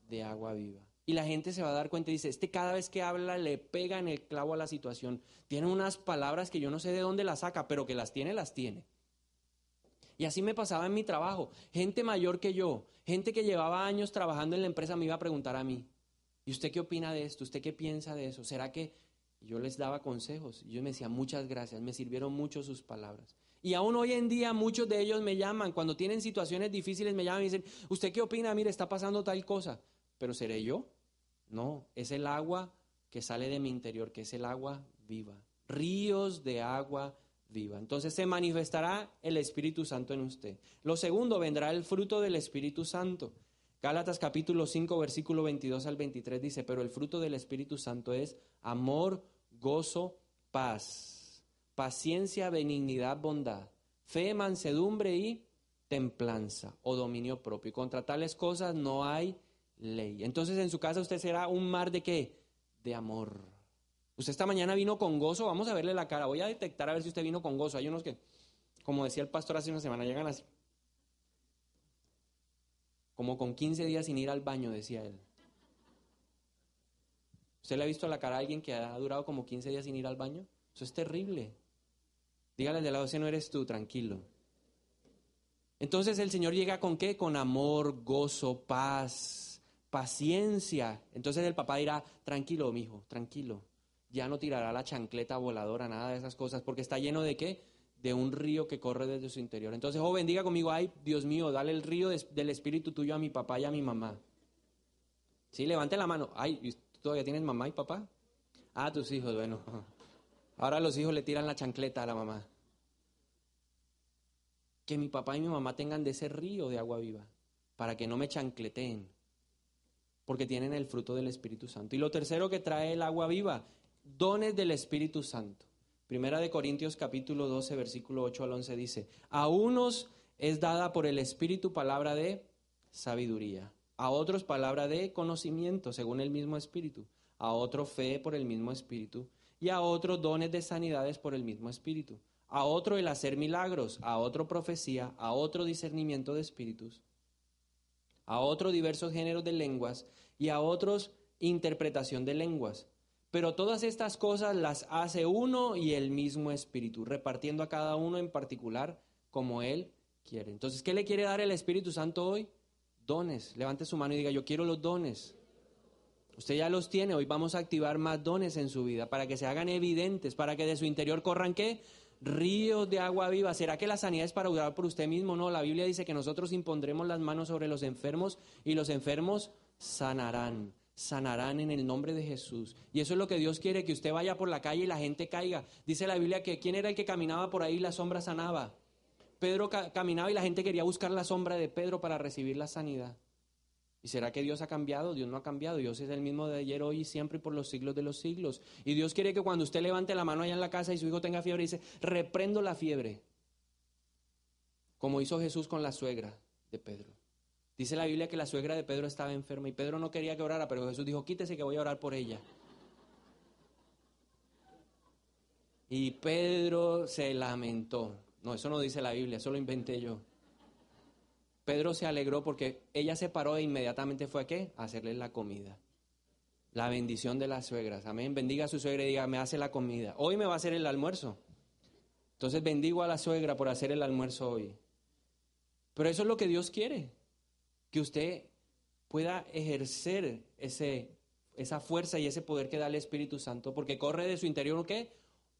de agua viva. Y la gente se va a dar cuenta y dice, este cada vez que habla le pega en el clavo a la situación. Tiene unas palabras que yo no sé de dónde las saca, pero que las tiene, las tiene. Y así me pasaba en mi trabajo. Gente mayor que yo, gente que llevaba años trabajando en la empresa me iba a preguntar a mí, ¿y usted qué opina de esto? ¿Usted qué piensa de eso? ¿Será que yo les daba consejos? Y yo me decía, muchas gracias, me sirvieron mucho sus palabras. Y aún hoy en día muchos de ellos me llaman, cuando tienen situaciones difíciles me llaman y dicen, ¿usted qué opina? Mire, está pasando tal cosa. ¿Pero seré yo? No, es el agua que sale de mi interior, que es el agua viva. Ríos de agua entonces se manifestará el Espíritu Santo en usted. Lo segundo, vendrá el fruto del Espíritu Santo. Gálatas capítulo 5, versículo 22 al 23 dice, pero el fruto del Espíritu Santo es amor, gozo, paz, paciencia, benignidad, bondad, fe, mansedumbre y templanza o dominio propio. Y contra tales cosas no hay ley. Entonces en su casa usted será un mar de qué? De amor Usted esta mañana vino con gozo, vamos a verle la cara, voy a detectar a ver si usted vino con gozo. Hay unos que, como decía el pastor hace una semana, llegan así. Como con 15 días sin ir al baño, decía él. ¿Usted le ha visto la cara a alguien que ha durado como 15 días sin ir al baño? Eso es terrible. Dígale al de lado, si no eres tú, tranquilo. Entonces el Señor llega con qué? Con amor, gozo, paz, paciencia. Entonces el papá dirá, tranquilo, mi hijo, tranquilo ya no tirará la chancleta voladora, nada de esas cosas, porque está lleno de qué? De un río que corre desde su interior. Entonces, joven, oh, diga conmigo, ay, Dios mío, dale el río del espíritu tuyo a mi papá y a mi mamá. Sí, levante la mano. Ay, todavía tienes mamá y papá? Ah, tus hijos, bueno. Ahora los hijos le tiran la chancleta a la mamá. Que mi papá y mi mamá tengan de ese río de agua viva, para que no me chancleteen, porque tienen el fruto del Espíritu Santo. Y lo tercero que trae el agua viva dones del Espíritu Santo. Primera de Corintios capítulo 12, versículo 8 al 11 dice, a unos es dada por el Espíritu palabra de sabiduría, a otros palabra de conocimiento según el mismo Espíritu, a otro fe por el mismo Espíritu y a otro dones de sanidades por el mismo Espíritu, a otro el hacer milagros, a otro profecía, a otro discernimiento de espíritus, a otro diversos géneros de lenguas y a otros interpretación de lenguas. Pero todas estas cosas las hace uno y el mismo Espíritu, repartiendo a cada uno en particular como Él quiere. Entonces, ¿qué le quiere dar el Espíritu Santo hoy? Dones. Levante su mano y diga, yo quiero los dones. Usted ya los tiene, hoy vamos a activar más dones en su vida para que se hagan evidentes, para que de su interior corran qué? Ríos de agua viva. ¿Será que la sanidad es para orar por usted mismo? No, la Biblia dice que nosotros impondremos las manos sobre los enfermos y los enfermos sanarán sanarán en el nombre de Jesús. Y eso es lo que Dios quiere, que usted vaya por la calle y la gente caiga. Dice la Biblia que quién era el que caminaba por ahí y la sombra sanaba. Pedro caminaba y la gente quería buscar la sombra de Pedro para recibir la sanidad. ¿Y será que Dios ha cambiado? Dios no ha cambiado. Dios es el mismo de ayer, hoy y siempre y por los siglos de los siglos. Y Dios quiere que cuando usted levante la mano allá en la casa y su hijo tenga fiebre, dice, reprendo la fiebre. Como hizo Jesús con la suegra de Pedro. Dice la Biblia que la suegra de Pedro estaba enferma y Pedro no quería que orara, pero Jesús dijo, quítese que voy a orar por ella. Y Pedro se lamentó. No, eso no dice la Biblia, eso lo inventé yo. Pedro se alegró porque ella se paró e inmediatamente fue a qué? A hacerle la comida. La bendición de las suegras. Amén. Bendiga a su suegra y diga, me hace la comida. Hoy me va a hacer el almuerzo. Entonces bendigo a la suegra por hacer el almuerzo hoy. Pero eso es lo que Dios quiere que usted pueda ejercer ese, esa fuerza y ese poder que da el Espíritu Santo, porque corre de su interior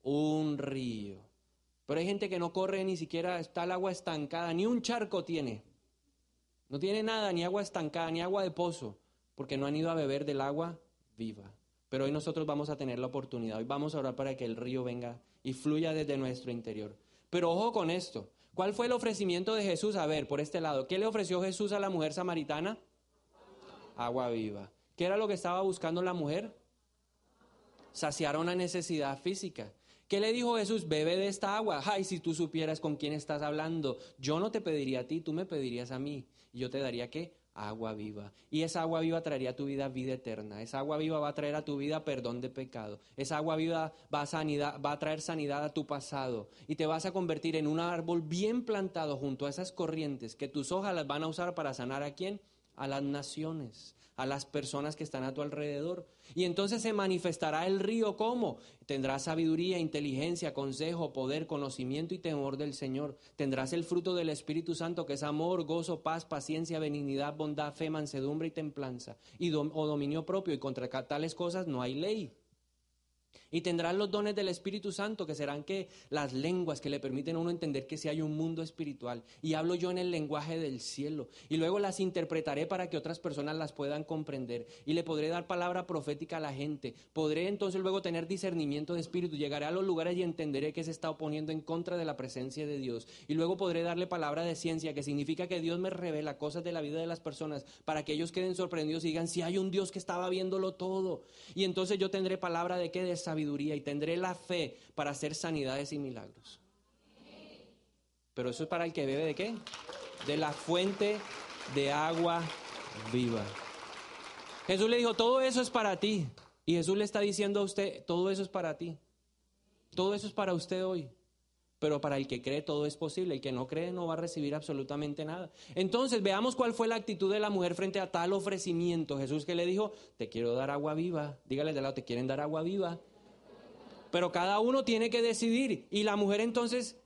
un río. Pero hay gente que no corre ni siquiera, está el agua estancada, ni un charco tiene. No tiene nada, ni agua estancada, ni agua de pozo, porque no han ido a beber del agua viva. Pero hoy nosotros vamos a tener la oportunidad, hoy vamos a orar para que el río venga y fluya desde nuestro interior. Pero ojo con esto, ¿Cuál fue el ofrecimiento de Jesús? A ver, por este lado, ¿qué le ofreció Jesús a la mujer samaritana? Agua viva. ¿Qué era lo que estaba buscando la mujer? Saciar una necesidad física. ¿Qué le dijo Jesús? Bebe de esta agua. Ay, si tú supieras con quién estás hablando, yo no te pediría a ti, tú me pedirías a mí. ¿Y yo te daría qué? agua viva. Y esa agua viva traería a tu vida vida eterna. Esa agua viva va a traer a tu vida perdón de pecado. Esa agua viva va a, sanidad, va a traer sanidad a tu pasado. Y te vas a convertir en un árbol bien plantado junto a esas corrientes que tus hojas las van a usar para sanar a quién? A las naciones a las personas que están a tu alrededor. Y entonces se manifestará el río como tendrás sabiduría, inteligencia, consejo, poder, conocimiento y temor del Señor. Tendrás el fruto del Espíritu Santo que es amor, gozo, paz, paciencia, benignidad, bondad, fe, mansedumbre y templanza y o dominio propio. Y contra tales cosas no hay ley. Y tendrán los dones del Espíritu Santo, que serán que las lenguas que le permiten a uno entender que si hay un mundo espiritual. Y hablo yo en el lenguaje del cielo. Y luego las interpretaré para que otras personas las puedan comprender. Y le podré dar palabra profética a la gente. Podré entonces luego tener discernimiento de espíritu. Llegaré a los lugares y entenderé que se está oponiendo en contra de la presencia de Dios. Y luego podré darle palabra de ciencia, que significa que Dios me revela cosas de la vida de las personas para que ellos queden sorprendidos y digan si hay un Dios que estaba viéndolo todo. Y entonces yo tendré palabra de qué? De y tendré la fe para hacer sanidades y milagros. Pero eso es para el que bebe de qué? De la fuente de agua viva. Jesús le dijo, todo eso es para ti. Y Jesús le está diciendo a usted, todo eso es para ti. Todo eso es para usted hoy. Pero para el que cree todo es posible. El que no cree no va a recibir absolutamente nada. Entonces veamos cuál fue la actitud de la mujer frente a tal ofrecimiento. Jesús que le dijo, te quiero dar agua viva. Dígale de lado, te quieren dar agua viva pero cada uno tiene que decidir. Y la mujer entonces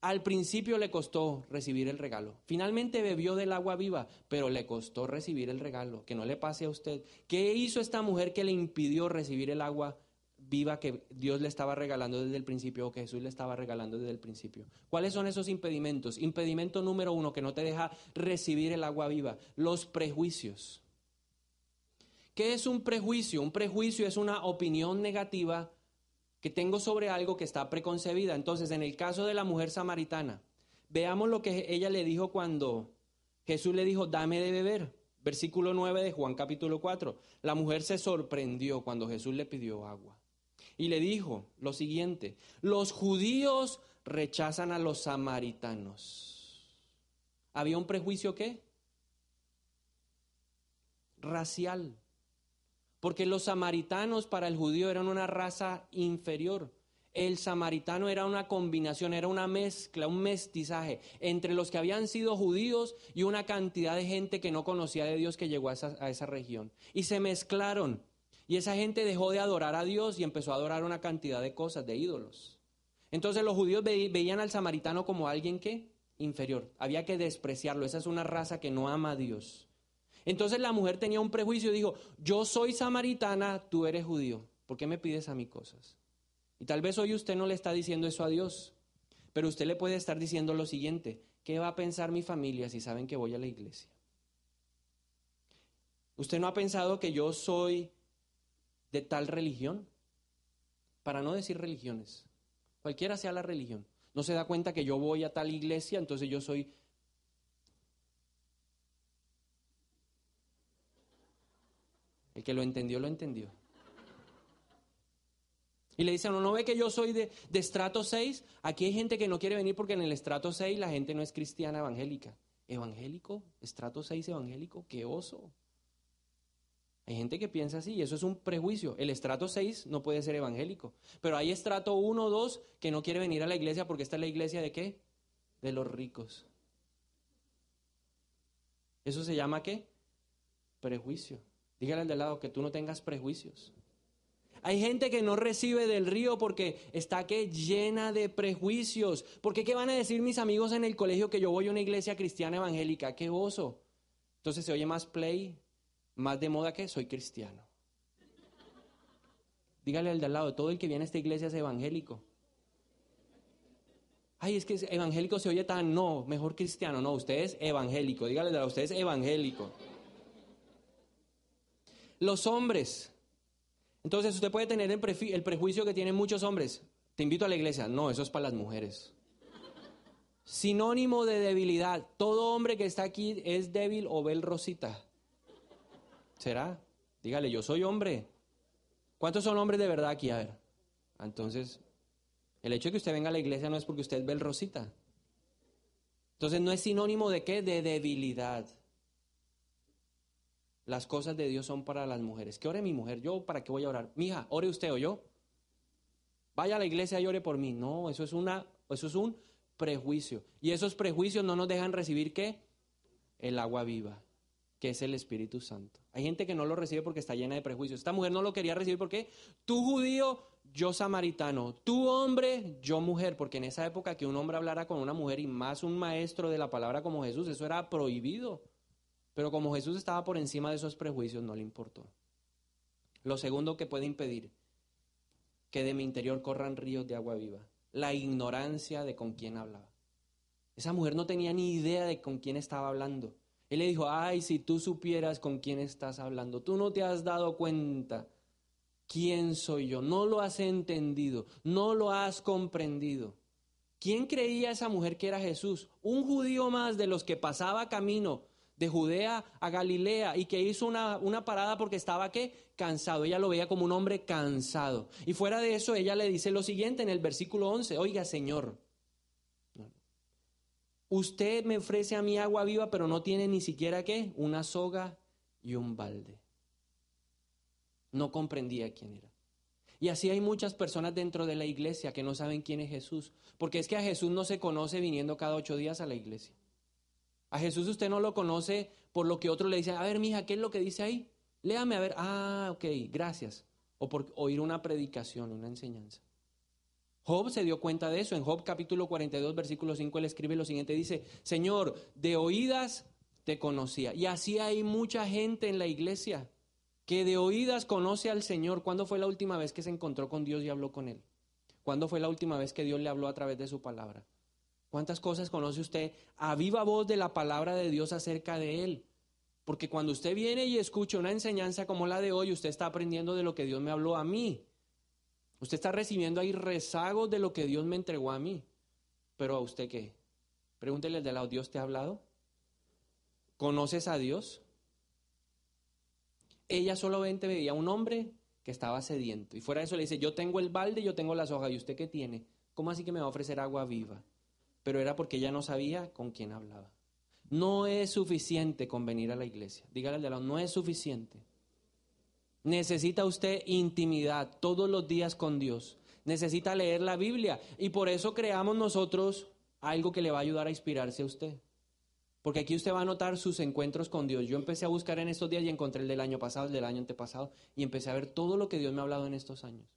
al principio le costó recibir el regalo. Finalmente bebió del agua viva, pero le costó recibir el regalo. Que no le pase a usted. ¿Qué hizo esta mujer que le impidió recibir el agua viva que Dios le estaba regalando desde el principio o que Jesús le estaba regalando desde el principio? ¿Cuáles son esos impedimentos? Impedimento número uno que no te deja recibir el agua viva, los prejuicios. ¿Qué es un prejuicio? Un prejuicio es una opinión negativa que tengo sobre algo que está preconcebida. Entonces, en el caso de la mujer samaritana, veamos lo que ella le dijo cuando Jesús le dijo, dame de beber. Versículo 9 de Juan capítulo 4. La mujer se sorprendió cuando Jesús le pidió agua. Y le dijo lo siguiente, los judíos rechazan a los samaritanos. ¿Había un prejuicio qué? Racial porque los samaritanos para el judío eran una raza inferior. El samaritano era una combinación, era una mezcla, un mestizaje entre los que habían sido judíos y una cantidad de gente que no conocía de Dios que llegó a esa, región. Y se mezclaron. Y esa gente dejó de adorar a Dios y empezó a adorar una cantidad de cosas, de ídolos. Entonces los judíos veían al samaritano como alguien que inferior. Había que despreciarlo. Esa es una raza que no ama a Dios. Entonces la mujer tenía un prejuicio y dijo, yo soy samaritana, tú eres judío, ¿por qué me pides a mí cosas? Y tal vez hoy usted no le está diciendo eso a Dios, pero usted le puede estar diciendo lo siguiente, ¿qué va a pensar mi familia si saben que voy a la iglesia? ¿Usted no ha pensado que yo soy de tal religión? Para no decir religiones, cualquiera sea la religión. ¿No se da cuenta que yo voy a tal iglesia, entonces yo soy El que lo entendió, lo entendió. Y le dice, no, no ve que yo soy de, de estrato 6. Aquí hay gente que no quiere venir porque en el estrato 6 la gente no es cristiana evangélica. ¿Evangélico? ¿Estrato 6 evangélico? ¡Qué oso! Hay gente que piensa así y eso es un prejuicio. El estrato 6 no puede ser evangélico. Pero hay estrato 1 o 2 que no quiere venir a la iglesia porque esta es la iglesia de qué? De los ricos. ¿Eso se llama qué? Prejuicio. Dígale al de lado que tú no tengas prejuicios. Hay gente que no recibe del río porque está que llena de prejuicios. Porque qué van a decir mis amigos en el colegio que yo voy a una iglesia cristiana evangélica? ¡Qué oso! Entonces se oye más play, más de moda que soy cristiano. Dígale al de lado, todo el que viene a esta iglesia es evangélico. Ay, es que evangélico se oye tan no, mejor cristiano. No, usted es evangélico. Dígale al de lado, usted es evangélico los hombres. Entonces usted puede tener el, prejuicio que tienen muchos hombres. Te invito a la iglesia. No, eso es para las mujeres. Sinónimo de debilidad. Todo hombre que está aquí es débil o el rosita. ¿Será? Dígale, yo soy hombre. ¿Cuántos son hombres de verdad aquí? A ver. Entonces, el hecho de que usted venga a la iglesia no es porque usted ve el rosita. Entonces no es sinónimo de qué? De debilidad. Las cosas de Dios son para las mujeres. ¿Qué ore mi mujer, yo para qué voy a orar. Mija, ore usted o yo. Vaya a la iglesia y ore por mí. No, eso es una eso es un prejuicio y esos prejuicios no nos dejan recibir qué? El agua viva, que es el Espíritu Santo. Hay gente que no lo recibe porque está llena de prejuicios. Esta mujer no lo quería recibir porque tú judío, yo samaritano, tú hombre, yo mujer, porque en esa época que un hombre hablara con una mujer y más un maestro de la palabra como Jesús, eso era prohibido. Pero como Jesús estaba por encima de esos prejuicios, no le importó. Lo segundo que puede impedir que de mi interior corran ríos de agua viva, la ignorancia de con quién hablaba. Esa mujer no tenía ni idea de con quién estaba hablando. Él le dijo, ay, si tú supieras con quién estás hablando, tú no te has dado cuenta quién soy yo, no lo has entendido, no lo has comprendido. ¿Quién creía esa mujer que era Jesús? Un judío más de los que pasaba camino, de Judea a Galilea y que hizo una, parada porque estaba ¿qué? cansado. Ella lo veía como un hombre cansado. Y fuera de eso, ella le dice lo siguiente en el versículo 11, oiga Señor, usted me ofrece a mí agua viva, pero no tiene ni siquiera qué, una soga y un balde. No comprendía quién era. Y así hay muchas personas dentro de la iglesia que no saben quién es Jesús, porque es que a Jesús no se conoce viniendo cada ocho días a la iglesia. A Jesús usted no lo conoce por lo que otro le dice, a ver, mija, ¿qué es lo que dice ahí? Léame, a ver, ah, ok, gracias. O por oír una predicación, una enseñanza. Job se dio cuenta de eso. En Job capítulo 42, versículo 5, él escribe lo siguiente, dice, Señor, de oídas te conocía. Y así hay mucha gente en la iglesia que de oídas conoce al Señor. ¿Cuándo fue la última vez que se encontró con Dios y habló con Él? ¿Cuándo fue la última vez que Dios le habló a través de su palabra? ¿Cuántas cosas conoce usted a viva voz de la palabra de Dios acerca de Él? Porque cuando usted viene y escucha una enseñanza como la de hoy, usted está aprendiendo de lo que Dios me habló a mí. Usted está recibiendo ahí rezagos de lo que Dios me entregó a mí. Pero a usted qué? Pregúntele al de lado, ¿Dios te ha hablado? ¿Conoces a Dios? Ella solamente veía a un hombre que estaba sediento. Y fuera de eso le dice, yo tengo el balde, yo tengo las hojas, ¿y usted qué tiene? ¿Cómo así que me va a ofrecer agua viva? pero era porque ella no sabía con quién hablaba. No es suficiente con venir a la iglesia. Dígale al de lado, no es suficiente. Necesita usted intimidad todos los días con Dios. Necesita leer la Biblia. Y por eso creamos nosotros algo que le va a ayudar a inspirarse a usted. Porque aquí usted va a notar sus encuentros con Dios. Yo empecé a buscar en estos días y encontré el del año pasado, el del año antepasado, y empecé a ver todo lo que Dios me ha hablado en estos años.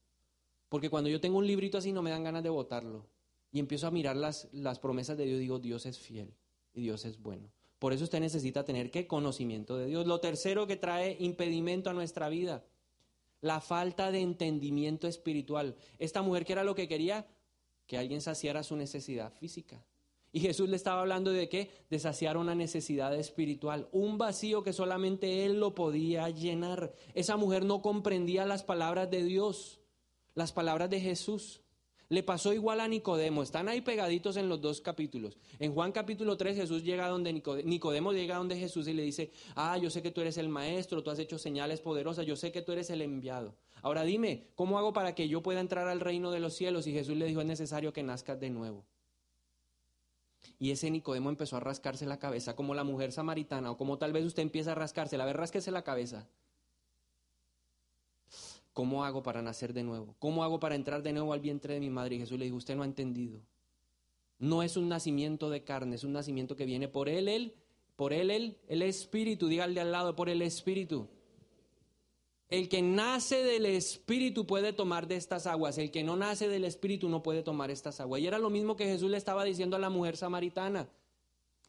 Porque cuando yo tengo un librito así no me dan ganas de votarlo y empiezo a mirar las, las promesas de Dios, digo, Dios es fiel y Dios es bueno. Por eso usted necesita tener qué conocimiento de Dios. Lo tercero que trae impedimento a nuestra vida, la falta de entendimiento espiritual. Esta mujer que era lo que quería, que alguien saciara su necesidad física. Y Jesús le estaba hablando de qué? De saciar una necesidad espiritual, un vacío que solamente Él lo podía llenar. Esa mujer no comprendía las palabras de Dios, las palabras de Jesús. Le pasó igual a Nicodemo, están ahí pegaditos en los dos capítulos. En Juan capítulo 3 Jesús llega donde Nicodemo, llega donde Jesús y le dice, "Ah, yo sé que tú eres el maestro, tú has hecho señales poderosas, yo sé que tú eres el enviado. Ahora dime, ¿cómo hago para que yo pueda entrar al reino de los cielos?" Y Jesús le dijo, "Es necesario que nazcas de nuevo." Y ese Nicodemo empezó a rascarse la cabeza, como la mujer samaritana, o como tal vez usted empieza a rascarse, la ver, rásquese la cabeza. ¿Cómo hago para nacer de nuevo? ¿Cómo hago para entrar de nuevo al vientre de mi madre? Y Jesús le dijo, usted no ha entendido. No es un nacimiento de carne, es un nacimiento que viene por él, él, por él, él, el espíritu. Dígale al lado, por el espíritu. El que nace del Espíritu puede tomar de estas aguas, el que no nace del Espíritu no puede tomar estas aguas. Y era lo mismo que Jesús le estaba diciendo a la mujer samaritana.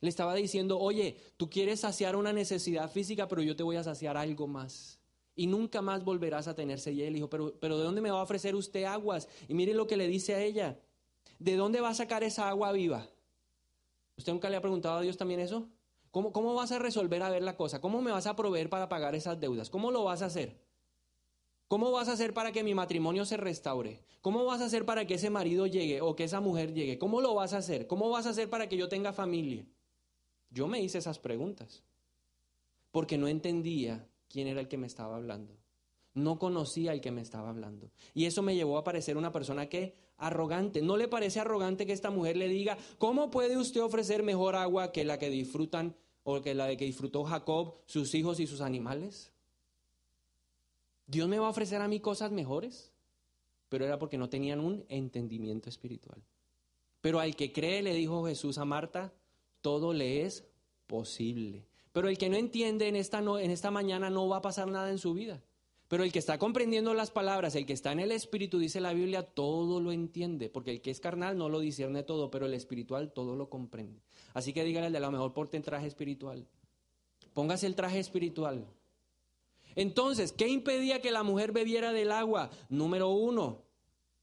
Le estaba diciendo, oye, tú quieres saciar una necesidad física, pero yo te voy a saciar algo más y nunca más volverás a tener sed. Y él dijo, pero, pero ¿de dónde me va a ofrecer usted aguas? Y mire lo que le dice a ella, ¿de dónde va a sacar esa agua viva? ¿Usted nunca le ha preguntado a Dios también eso? ¿Cómo vas a resolver a ver la cosa? ¿Cómo me vas a proveer para pagar esas deudas? ¿Cómo lo vas a hacer? ¿Cómo vas a hacer para que mi matrimonio se restaure? ¿Cómo vas a hacer para que ese marido llegue o que esa mujer llegue? ¿Cómo lo vas a hacer? ¿Cómo vas a hacer para que yo tenga familia? Yo me hice esas preguntas porque no entendía quién era el que me estaba hablando. No conocía al que me estaba hablando. Y eso me llevó a parecer una persona que arrogante. ¿No le parece arrogante que esta mujer le diga, ¿cómo puede usted ofrecer mejor agua que la que disfrutan o que la de que disfrutó Jacob, sus hijos y sus animales? Dios me va a ofrecer a mí cosas mejores, pero era porque no tenían un entendimiento espiritual. Pero al que cree, le dijo Jesús a Marta, todo le es posible pero el que no entiende en esta, en esta mañana no va a pasar nada en su vida. Pero el que está comprendiendo las palabras, el que está en el Espíritu, dice la Biblia, todo lo entiende, porque el que es carnal no lo discierne todo, pero el espiritual todo lo comprende. Así que dígale al de la mejor porte el traje espiritual. Póngase el traje espiritual. Entonces, ¿qué impedía que la mujer bebiera del agua? Número uno,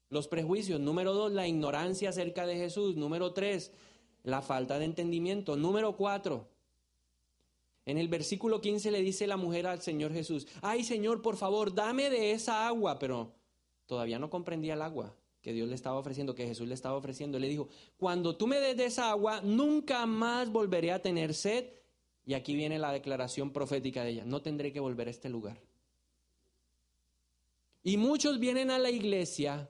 los prejuicios. Número dos, la ignorancia acerca de Jesús. Número tres, la falta de entendimiento. Número cuatro, en el versículo 15 le dice la mujer al Señor Jesús, ay Señor, por favor, dame de esa agua, pero todavía no comprendía el agua que Dios le estaba ofreciendo, que Jesús le estaba ofreciendo. Le dijo, cuando tú me des de esa agua, nunca más volveré a tener sed. Y aquí viene la declaración profética de ella, no tendré que volver a este lugar. Y muchos vienen a la iglesia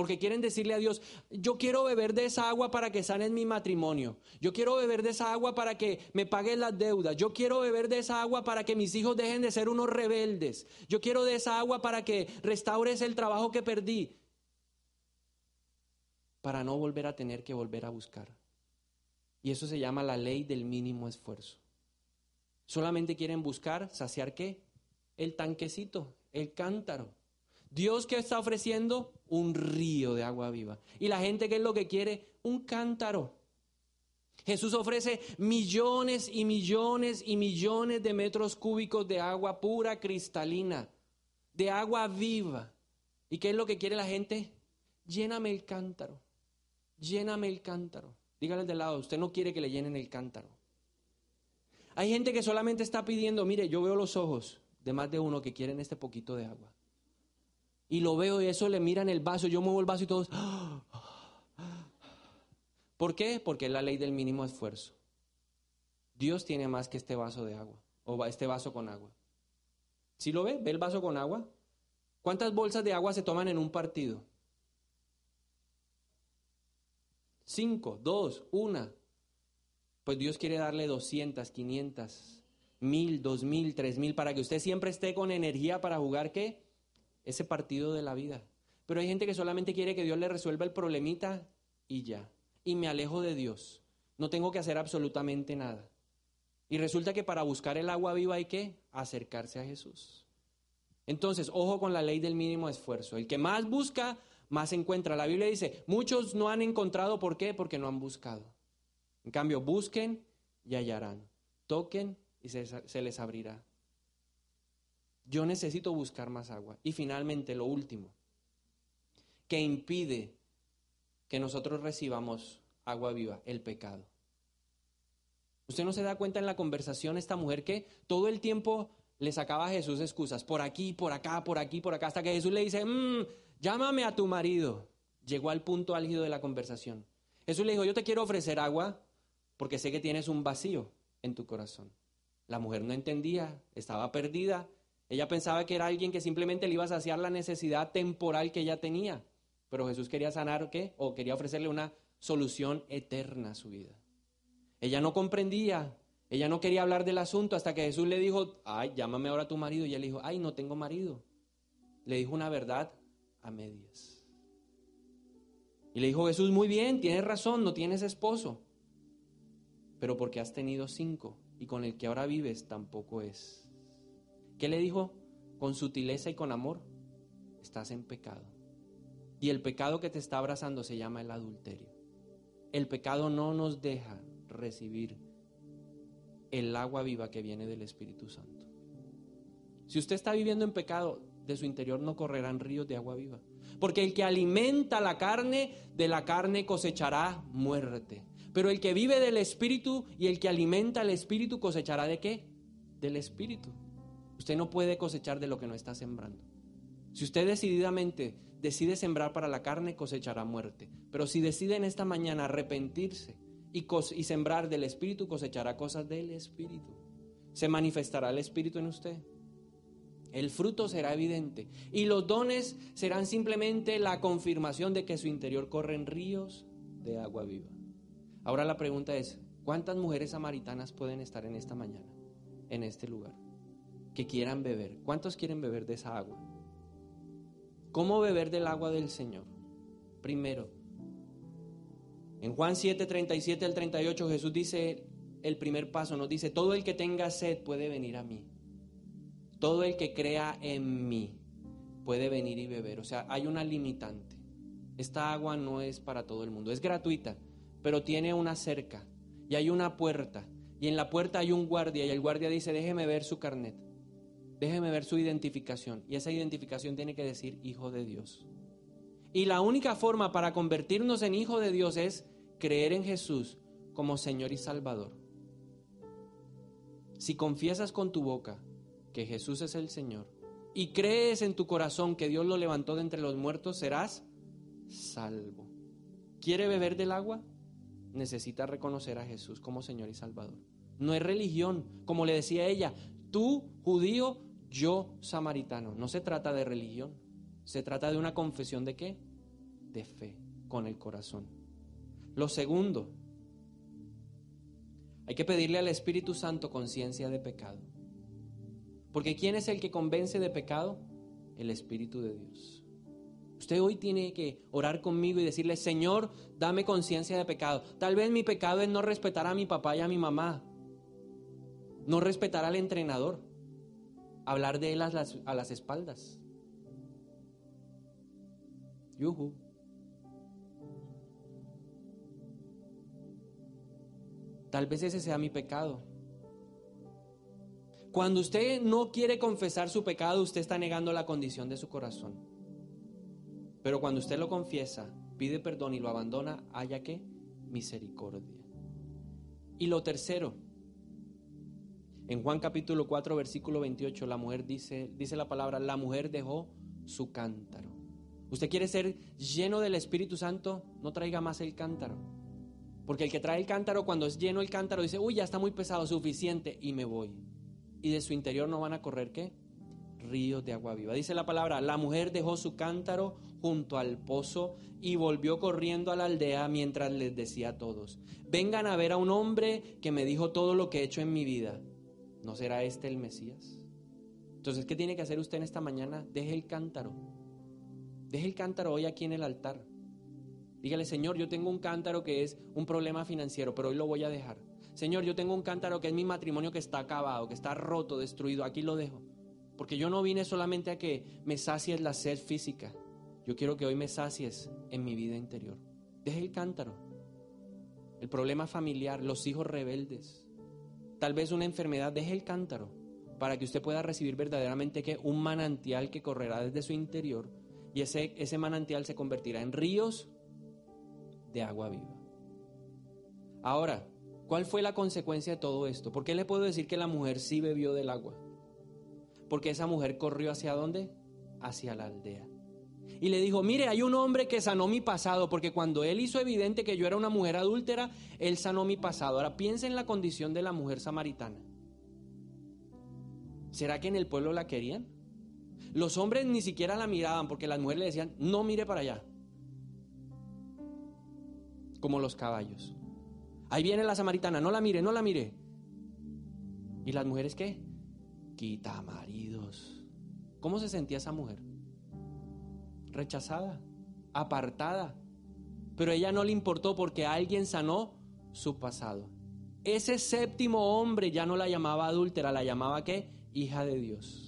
porque quieren decirle a Dios, yo quiero beber de esa agua para que sanen mi matrimonio, yo quiero beber de esa agua para que me paguen las deudas, yo quiero beber de esa agua para que mis hijos dejen de ser unos rebeldes, yo quiero de esa agua para que restaures el trabajo que perdí, para no volver a tener que volver a buscar. Y eso se llama la ley del mínimo esfuerzo. Solamente quieren buscar saciar qué? El tanquecito, el cántaro Dios que está ofreciendo un río de agua viva. Y la gente que es lo que quiere, un cántaro. Jesús ofrece millones y millones y millones de metros cúbicos de agua pura, cristalina, de agua viva. ¿Y qué es lo que quiere la gente? Lléname el cántaro, lléname el cántaro. Dígale de lado, usted no quiere que le llenen el cántaro. Hay gente que solamente está pidiendo, mire, yo veo los ojos de más de uno que quieren este poquito de agua. Y lo veo y eso le miran el vaso, yo muevo el vaso y todos... ¿Por qué? Porque es la ley del mínimo esfuerzo. Dios tiene más que este vaso de agua, o este vaso con agua. Si ¿Sí lo ve? ¿Ve el vaso con agua? ¿Cuántas bolsas de agua se toman en un partido? Cinco, dos, una. Pues Dios quiere darle 200, 500, mil, dos mil, tres mil, para que usted siempre esté con energía para jugar qué? ese partido de la vida. Pero hay gente que solamente quiere que Dios le resuelva el problemita y ya. Y me alejo de Dios. No tengo que hacer absolutamente nada. Y resulta que para buscar el agua viva hay que acercarse a Jesús. Entonces, ojo con la ley del mínimo esfuerzo. El que más busca, más encuentra. La Biblia dice, muchos no han encontrado, ¿por qué? Porque no han buscado. En cambio, busquen y hallarán. Toquen y se, se les abrirá. Yo necesito buscar más agua. Y finalmente, lo último, que impide que nosotros recibamos agua viva, el pecado. Usted no se da cuenta en la conversación esta mujer que todo el tiempo le sacaba a Jesús excusas, por aquí, por acá, por aquí, por acá, hasta que Jesús le dice, mm, llámame a tu marido. Llegó al punto álgido de la conversación. Jesús le dijo, yo te quiero ofrecer agua porque sé que tienes un vacío en tu corazón. La mujer no entendía, estaba perdida, ella pensaba que era alguien que simplemente le iba a saciar la necesidad temporal que ella tenía, pero Jesús quería sanar qué o quería ofrecerle una solución eterna a su vida. Ella no comprendía, ella no quería hablar del asunto hasta que Jesús le dijo, "Ay, llámame ahora a tu marido." Y ella le dijo, "Ay, no tengo marido." Le dijo una verdad a medias. Y le dijo Jesús, muy bien, tienes razón, no tienes esposo, pero porque has tenido cinco y con el que ahora vives tampoco es. ¿Qué le dijo? Con sutileza y con amor, estás en pecado. Y el pecado que te está abrazando se llama el adulterio. El pecado no nos deja recibir el agua viva que viene del Espíritu Santo. Si usted está viviendo en pecado, de su interior no correrán ríos de agua viva. Porque el que alimenta la carne, de la carne cosechará muerte. Pero el que vive del Espíritu y el que alimenta el Espíritu cosechará de qué? Del Espíritu. Usted no puede cosechar de lo que no está sembrando. Si usted decididamente decide sembrar para la carne, cosechará muerte. Pero si decide en esta mañana arrepentirse y, sembrar del Espíritu, cosechará cosas del Espíritu. Se manifestará el Espíritu en usted. El fruto será evidente. Y los dones serán simplemente la confirmación de que su interior corren ríos de agua viva. Ahora la pregunta es, ¿cuántas mujeres samaritanas pueden estar en esta mañana, en este lugar? que quieran beber. ¿Cuántos quieren beber de esa agua? ¿Cómo beber del agua del Señor? Primero, en Juan 7, 37 al 38 Jesús dice el primer paso, nos dice, todo el que tenga sed puede venir a mí. Todo el que crea en mí puede venir y beber. O sea, hay una limitante. Esta agua no es para todo el mundo. Es gratuita, pero tiene una cerca y hay una puerta. Y en la puerta hay un guardia y el guardia dice, déjeme ver su carnet déjeme ver su identificación. Y esa identificación tiene que decir hijo de Dios. Y la única forma para convertirnos en hijo de Dios es creer en Jesús como Señor y Salvador. Si confiesas con tu boca que Jesús es el Señor y crees en tu corazón que Dios lo levantó de entre los muertos, serás salvo. ¿Quiere beber del agua? Necesita reconocer a Jesús como Señor y Salvador. No es religión, como le decía ella, tú, judío, yo samaritano. No se trata de religión, se trata de una confesión de qué? De fe con el corazón. Lo segundo, hay que pedirle al Espíritu Santo conciencia de pecado. Porque ¿quién es el que convence de pecado? El Espíritu de Dios. Usted hoy tiene que orar conmigo y decirle, Señor, dame conciencia de pecado. Tal vez mi pecado es no respetar a mi papá y a mi mamá. No respetar al entrenador hablar de él a las, espaldas. Yuhu. Tal vez ese sea mi pecado. Cuando usted no quiere confesar su pecado, usted está negando la condición de su corazón. Pero cuando usted lo confiesa, pide perdón y lo abandona, haya que misericordia. Y lo tercero, en Juan capítulo 4, versículo 28, la mujer dice, dice la palabra, la mujer dejó su cántaro. Usted quiere ser lleno del Espíritu Santo, no traiga más el cántaro. Porque el que trae el cántaro, cuando es lleno el cántaro, dice, uy, ya está muy pesado, suficiente, y me voy. Y de su interior no van a correr qué? Ríos de agua viva. Dice la palabra, la mujer dejó su cántaro junto al pozo y volvió corriendo a la aldea mientras les decía a todos, vengan a ver a un hombre que me dijo todo lo que he hecho en mi vida será este el Mesías? Entonces, ¿qué tiene que hacer usted en esta mañana? Deje el cántaro. Deje el cántaro hoy aquí en el altar. Dígale, Señor, yo tengo un cántaro que es un problema financiero, pero hoy lo voy a dejar. Señor, yo tengo un cántaro que es mi matrimonio que está acabado, que está roto, destruido, aquí lo dejo. Porque yo no vine solamente a que me sacies la sed física. Yo quiero que hoy me sacies en mi vida interior. Deje el cántaro. El problema familiar, los hijos rebeldes, Tal vez una enfermedad deje el cántaro para que usted pueda recibir verdaderamente que un manantial que correrá desde su interior y ese, ese manantial se convertirá en ríos de agua viva. Ahora, ¿cuál fue la consecuencia de todo esto? ¿Por qué le puedo decir que la mujer sí bebió del agua? Porque esa mujer corrió hacia dónde? Hacia la aldea y le dijo, mire, hay un hombre que sanó mi pasado, porque cuando él hizo evidente que yo era una mujer adúltera, él sanó mi pasado. Ahora piensa en la condición de la mujer samaritana. ¿Será que en el pueblo la querían? Los hombres ni siquiera la miraban porque las mujeres le decían, no mire para allá, como los caballos. Ahí viene la samaritana, no la mire, no la mire. ¿Y las mujeres qué? Quita maridos. ¿Cómo se sentía esa mujer? rechazada, apartada. Pero ella no le importó porque alguien sanó su pasado. Ese séptimo hombre ya no la llamaba adúltera, la llamaba que Hija de Dios.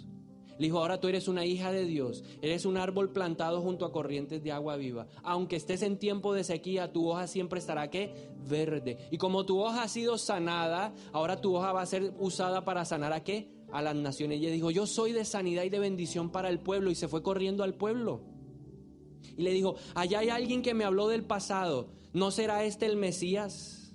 Le dijo, ahora tú eres una hija de Dios, eres un árbol plantado junto a corrientes de agua viva. Aunque estés en tiempo de sequía, tu hoja siempre estará que Verde. Y como tu hoja ha sido sanada, ahora tu hoja va a ser usada para sanar a qué? A las naciones. Y ella dijo, yo soy de sanidad y de bendición para el pueblo. Y se fue corriendo al pueblo y le dijo, allá hay alguien que me habló del pasado, ¿no será este el Mesías?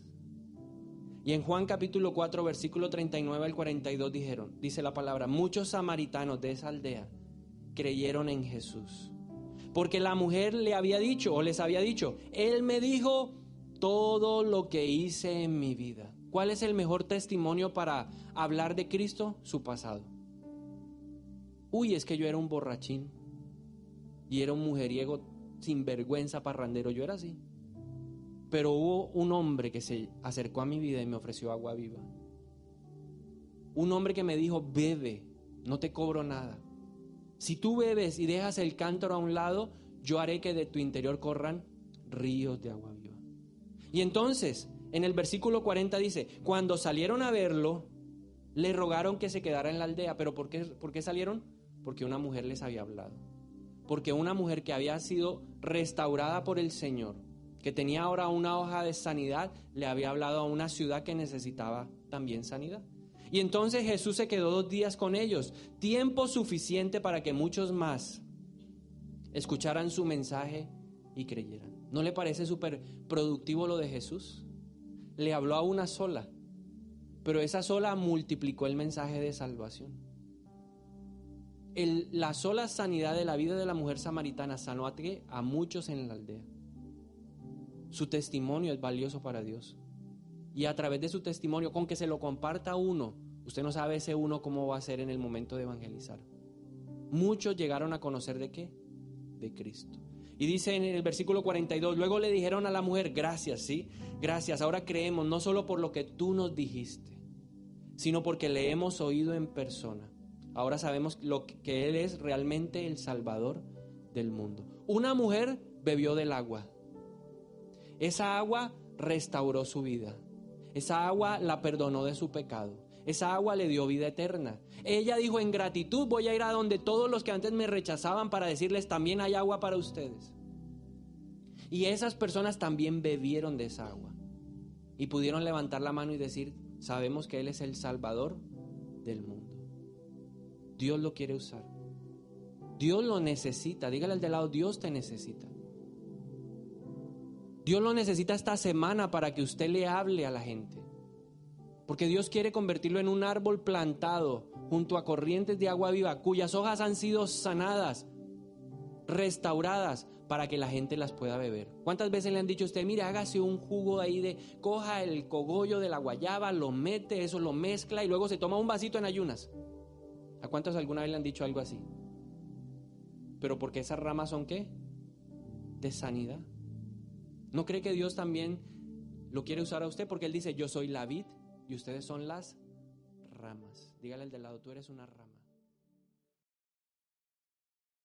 Y en Juan capítulo 4, versículo 39 al 42 dijeron, dice la palabra, muchos samaritanos de esa aldea creyeron en Jesús. Porque la mujer le había dicho o les había dicho, Él me dijo todo lo que hice en mi vida. ¿Cuál es el mejor testimonio para hablar de Cristo? Su pasado. Uy, es que yo era un borrachín y era un mujeriego sin vergüenza parrandero, yo era así. Pero hubo un hombre que se acercó a mi vida y me ofreció agua viva. Un hombre que me dijo, bebe, no te cobro nada. Si tú bebes y dejas el cántaro a un lado, yo haré que de tu interior corran ríos de agua viva. Y entonces, en el versículo 40 dice, cuando salieron a verlo, le rogaron que se quedara en la aldea. ¿Pero por qué, por qué salieron? Porque una mujer les había hablado porque una mujer que había sido restaurada por el Señor, que tenía ahora una hoja de sanidad, le había hablado a una ciudad que necesitaba también sanidad. Y entonces Jesús se quedó dos días con ellos, tiempo suficiente para que muchos más escucharan su mensaje y creyeran. ¿No le parece súper productivo lo de Jesús? Le habló a una sola, pero esa sola multiplicó el mensaje de salvación la sola sanidad de la vida de la mujer samaritana sanó a, a muchos en la aldea. Su testimonio es valioso para Dios. Y a través de su testimonio, con que se lo comparta uno, usted no sabe ese uno cómo va a ser en el momento de evangelizar. Muchos llegaron a conocer de qué? De Cristo. Y dice en el versículo 42, luego le dijeron a la mujer, gracias, sí, gracias, ahora creemos no solo por lo que tú nos dijiste, sino porque le hemos oído en persona Ahora sabemos lo que, que Él es realmente el Salvador del mundo. Una mujer bebió del agua. Esa agua restauró su vida. Esa agua la perdonó de su pecado. Esa agua le dio vida eterna. Ella dijo, en gratitud voy a ir a donde todos los que antes me rechazaban para decirles, también hay agua para ustedes. Y esas personas también bebieron de esa agua. Y pudieron levantar la mano y decir, sabemos que Él es el Salvador del mundo. Dios lo quiere usar. Dios lo necesita. Dígale al de lado, Dios te necesita. Dios lo necesita esta semana para que usted le hable a la gente. Porque Dios quiere convertirlo en un árbol plantado junto a corrientes de agua viva, cuyas hojas han sido sanadas, restauradas, para que la gente las pueda beber. ¿Cuántas veces le han dicho a usted, mire, hágase un jugo ahí de, coja el cogollo de la guayaba, lo mete, eso lo mezcla y luego se toma un vasito en ayunas? ¿A cuántos alguna vez le han dicho algo así? Pero porque esas ramas son qué? De sanidad. ¿No cree que Dios también lo quiere usar a usted? Porque Él dice, yo soy la vid y ustedes son las ramas. Dígale al de lado, tú eres una rama.